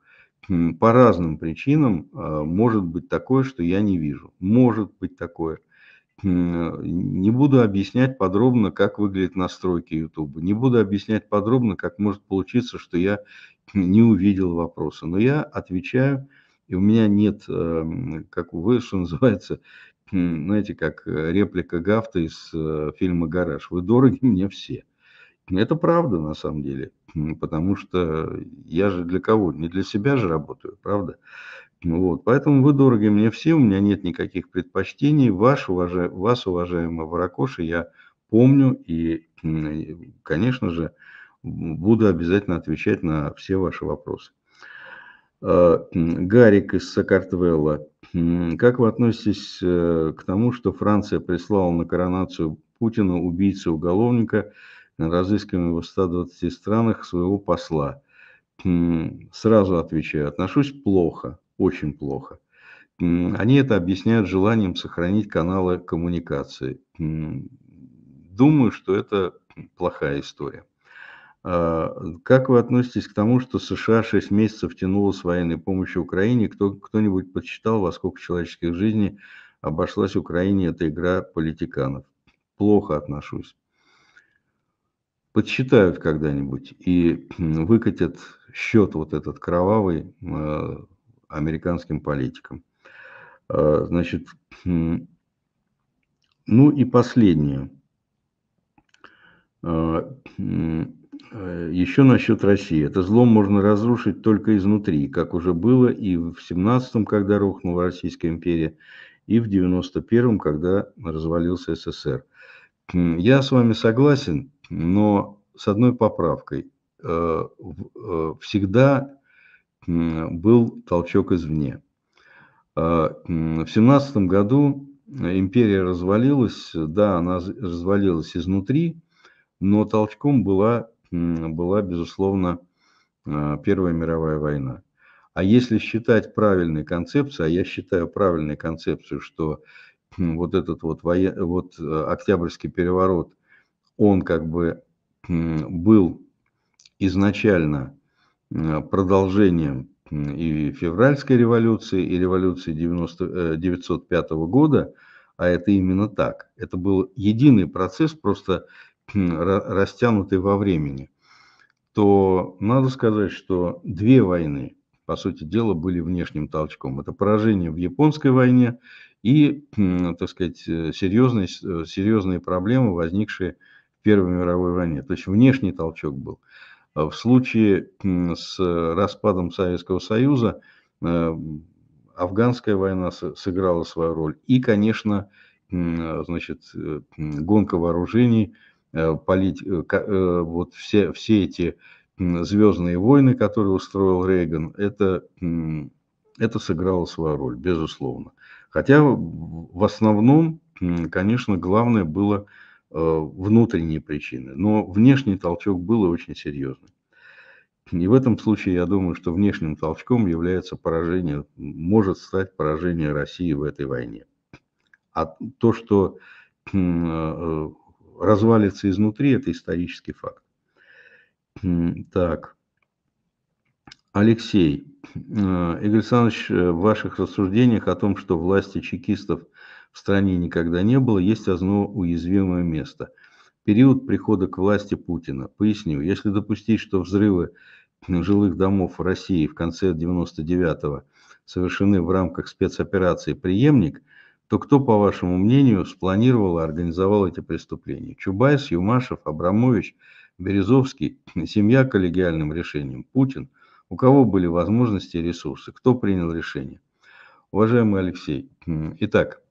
По разным причинам может быть такое, что я не вижу. Может быть такое – Э, не буду объяснять подробно, как выглядят настройки YouTube. Не буду объяснять подробно, как может получиться, что я не увидел вопроса. Но я отвечаю, и у меня нет, эм, как у вы, что называется, знаете, как э, реплика Гафта из э, фильма «Гараж». «Вы дороги мне все». Это правда, на самом деле, потому что я же для кого? Не для себя же работаю, правда? Ну вот. Поэтому вы дороги мне все, у меня нет никаких предпочтений. Ваш, уваж... Вас, уважаемый Варакоши, я помню и, конечно же, буду обязательно отвечать на все ваши вопросы. А, Гарик из Сакартвелла. Как вы относитесь э, к тому, что Франция прислала на коронацию Путина убийцу уголовника разыскиваемого в 120 странах своего посла? Сразу отвечаю, отношусь плохо – очень плохо. Они это объясняют желанием сохранить каналы коммуникации. Думаю, что это плохая история. А, как вы относитесь к тому, что США 6 месяцев тянуло с военной помощью Украине? Кто, кто-нибудь подсчитал, во сколько человеческих жизней обошлась Украине эта игра политиканов? Плохо отношусь. Подсчитают когда-нибудь и выкатят счет вот этот кровавый а, американским политикам. А, значит, хм, ну и последнее. А, хм, э, еще насчет России. Это зло можно разрушить только изнутри, как уже было и в 17-м, когда рухнула Российская империя, и в 91-м, когда развалился СССР. Хм, я с вами согласен, но с одной поправкой. Э, э, всегда был толчок извне. А, в семнадцатом году империя развалилась, да, она развалилась изнутри, но толчком была, была безусловно, а, Первая мировая война. А если считать правильной концепцией, а я считаю правильной концепцию, что вот этот вот, воен... вот э, Октябрьский переворот, он как бы был изначально Э, продолжением и февральской революции, и революции 1905 э, года, а это именно так. Это был единый процесс, просто растянутый во времени. То надо сказать, что две войны, по сути дела, были внешним толчком. Это поражение в японской войне и, так сказать, э, серьезные, серьезные проблемы, возникшие в Первой мировой войне. То есть внешний толчок был. Э, в случае с распадом Советского Союза э, афганская война сыграла свою роль. И, конечно, значит, э, гонка вооружений, полить вот все, все эти звездные войны, которые устроил Рейган, это, это сыграло свою роль, безусловно. Хотя в основном, конечно, главное было Э, внутренние причины, но внешний толчок был очень серьезный. И в этом случае, я думаю, что внешним толчком является поражение, может стать поражение России в этой войне. А то, что э, э, развалится изнутри, это исторический факт. Так, Алексей, Игорь Александрович, в ваших рассуждениях о том, что власти чекистов – в стране никогда не было, есть одно уязвимое место. Период прихода к власти Путина. Поясню, если допустить, что взрывы жилых домов в России в конце 99-го совершены в рамках спецоперации «Приемник», то кто, по вашему мнению, спланировал и организовал эти преступления? Чубайс, Юмашев, Абрамович, Березовский, семья коллегиальным решением, Путин. У кого были возможности и ресурсы? Кто принял решение? Уважаемый Алексей, итак,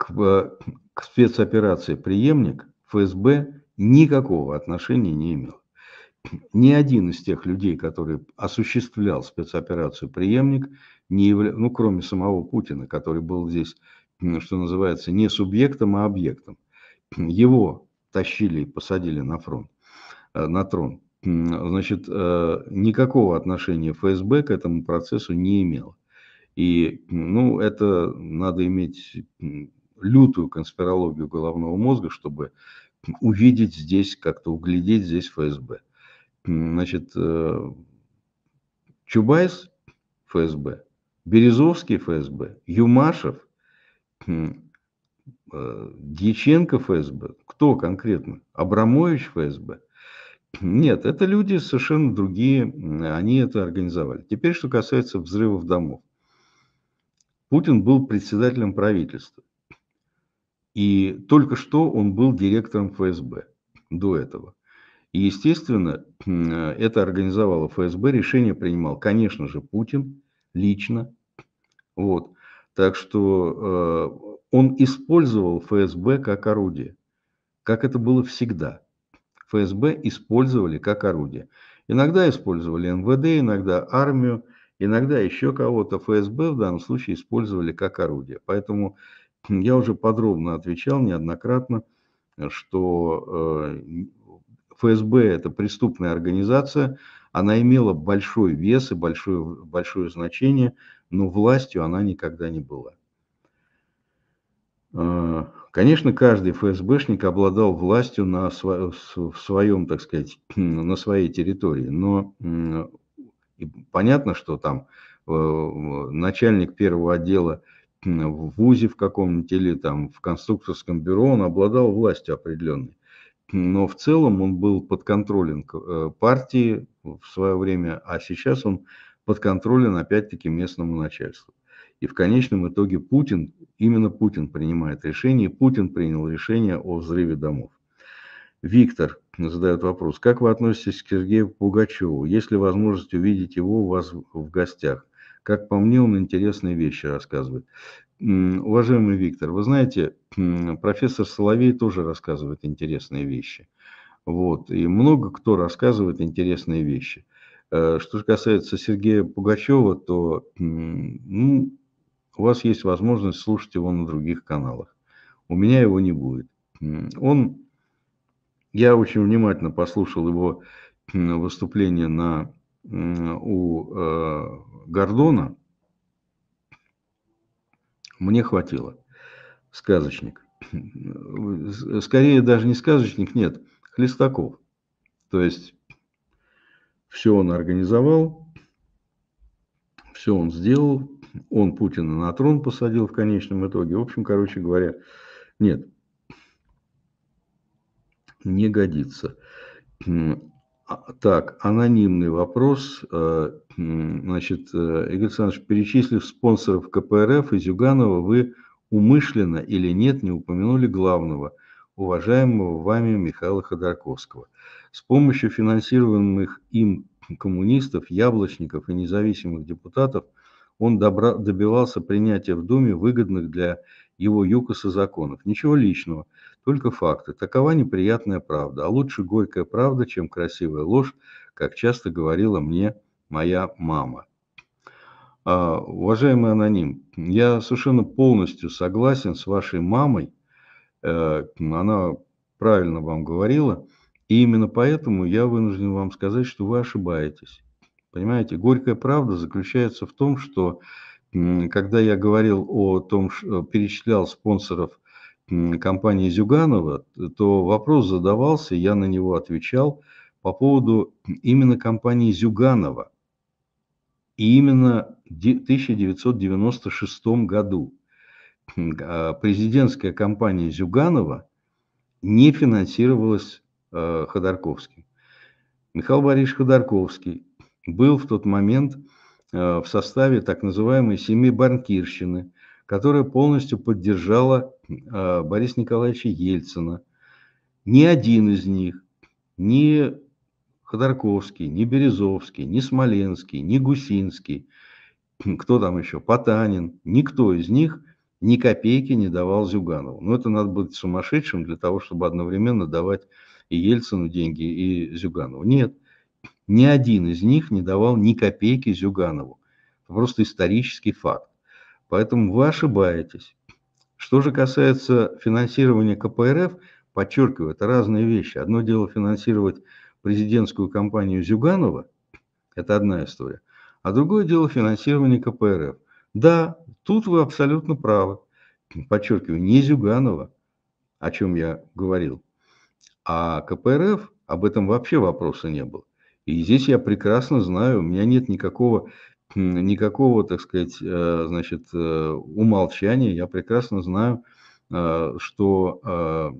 к, э, к спецоперации преемник ФСБ никакого отношения не имел. Ни один из тех людей, который осуществлял спецоперацию преемник, не явля... ну, кроме самого Путина, который был здесь, что называется, не субъектом, а объектом. Его тащили и посадили на фронт, э, на трон. Значит, э, никакого отношения ФСБ к этому процессу не имело. И, ну, это надо иметь лютую конспирологию головного мозга, чтобы увидеть здесь, как-то углядеть здесь ФСБ. Значит, э, Чубайс ФСБ, Березовский ФСБ, Юмашев, э, Дьяченко ФСБ, кто конкретно? Абрамович ФСБ – нет, это люди совершенно другие, они это организовали. Теперь, что касается взрывов домов. Путин был председателем правительства. И только что он был директором ФСБ до этого. И, естественно, э, это организовало ФСБ, решение принимал, конечно же, Путин лично. Вот. Так что э, он использовал ФСБ как орудие, как это было всегда. ФСБ использовали как орудие. Иногда использовали МВД, иногда армию, иногда еще кого-то. ФСБ в данном случае использовали как орудие. Поэтому Хм, я уже подробно отвечал неоднократно, э, что э, ФСБ – это преступная организация, она имела большой вес и большое, большое значение, но властью она никогда не была. Э, конечно, каждый ФСБшник обладал властью на своем, в своем, так сказать, на своей территории, но понятно, что там начальник первого отдела – в ВУЗе в каком-нибудь или там в конструкторском бюро, он обладал властью определенной. Но в целом он был подконтролен э, партии в свое время, а сейчас он подконтролен опять-таки местному начальству. И в конечном итоге Путин, именно Путин принимает решение, Путин принял решение о взрыве домов. Виктор задает вопрос, как вы относитесь к Сергею Пугачеву? Есть ли возможность увидеть его у вас в гостях? Как по мне, он интересные вещи рассказывает. Уважаемый Виктор, вы знаете, профессор Соловей тоже рассказывает интересные вещи. Вот. И много кто рассказывает интересные вещи. Э, что же касается Сергея Пугачева, то ну, у вас есть возможность слушать его на других каналах. У меня его не будет. Он, я очень внимательно послушал его выступление на у э, Гордона мне хватило. Сказочник. Скорее даже не сказочник, нет, Хлестаков. То есть все он организовал, все он сделал, он Путина на трон посадил в конечном итоге. В общем, короче говоря, нет, не годится. А, так, анонимный вопрос. Э, значит, э, Игорь Александрович, перечислив спонсоров КПРФ и Зюганова, вы умышленно или нет не упомянули главного, уважаемого вами Михаила Ходорковского. С помощью финансируемых им коммунистов, яблочников и независимых депутатов он добра, добивался принятия в Думе выгодных для его юкоса законов. Ничего личного, только факты. Такова неприятная правда, а лучше горькая правда, чем красивая ложь, как часто говорила мне моя мама. А, уважаемый аноним, я совершенно полностью согласен с вашей мамой. Э, она правильно вам говорила. И именно поэтому я вынужден вам сказать, что вы ошибаетесь. Понимаете, горькая правда заключается в том, что когда я говорил о том, что э, перечислял спонсоров компании Зюганова, то вопрос задавался, я на него отвечал по поводу именно компании Зюганова. И именно в 1996 году а президентская компания Зюганова не финансировалась э, Ходорковским. Михаил Борисович Ходорковский был в тот момент – Э, в составе так называемой семьи банкирщины», которая полностью поддержала э, Бориса Николаевича Ельцина. Ни один из них, ни Ходорковский, ни Березовский, ни Смоленский, ни Гусинский, кто там еще, Потанин, никто из них ни копейки не давал Зюганову. Но ну, это надо быть сумасшедшим для того, чтобы одновременно давать и Ельцину деньги, и Зюганову. Нет. Ни один из них не давал ни копейки Зюганову. просто исторический факт. Поэтому вы ошибаетесь. Что же касается финансирования КПРФ, подчеркиваю, это разные вещи. Одно дело финансировать президентскую кампанию Зюганова, это одна история, а другое дело финансирование КПРФ. Да, тут вы абсолютно правы. Подчеркиваю, не Зюганова, о чем я говорил, а КПРФ, об этом вообще вопроса не было. И здесь я прекрасно знаю, у меня нет никакого, никакого так сказать, э, значит, э, умолчания. Я прекрасно знаю, э, что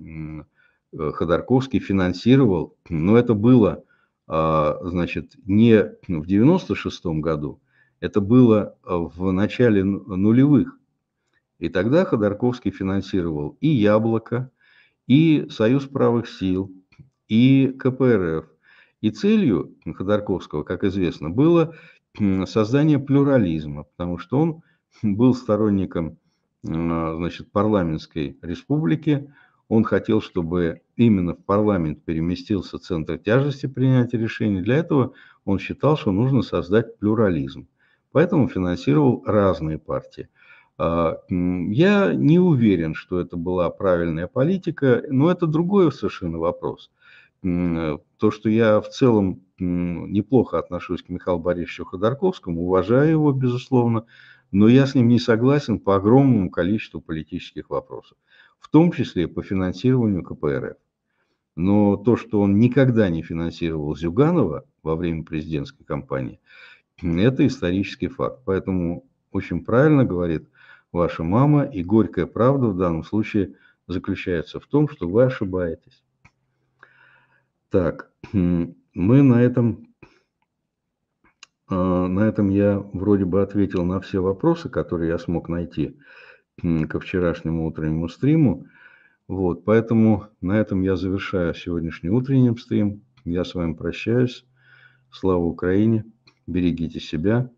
Ходорковский финансировал, но это было, значит, не в 96-м году, это было в начале нулевых. И тогда Ходорковский финансировал и «Яблоко», и «Союз правых сил», и КПРФ, и целью Ходорковского, как известно, было создание плюрализма, потому что он был сторонником а, значит, парламентской республики, он хотел, чтобы именно в парламент переместился центр тяжести принятия решений. Для этого он считал, что нужно создать плюрализм. Поэтому финансировал разные партии. А, я не уверен, что это была правильная политика, но это другой совершенно вопрос. Э, то, что я в целом неплохо отношусь к Михаилу Борисовичу Ходорковскому, уважаю его, безусловно, но я с ним не согласен по огромному количеству политических вопросов, в том числе по финансированию КПРФ. Но то, что он никогда не финансировал Зюганова во время президентской кампании, это исторический факт. Поэтому очень правильно говорит ваша мама, и горькая правда в данном случае заключается в том, что вы ошибаетесь. Так, хм, мы на этом, а, на этом я вроде бы ответил на все вопросы, которые я смог найти ко вчерашнему утреннему стриму. Вот, поэтому на этом я завершаю сегодняшний утренний стрим. Я с вами прощаюсь. Слава Украине! Берегите себя!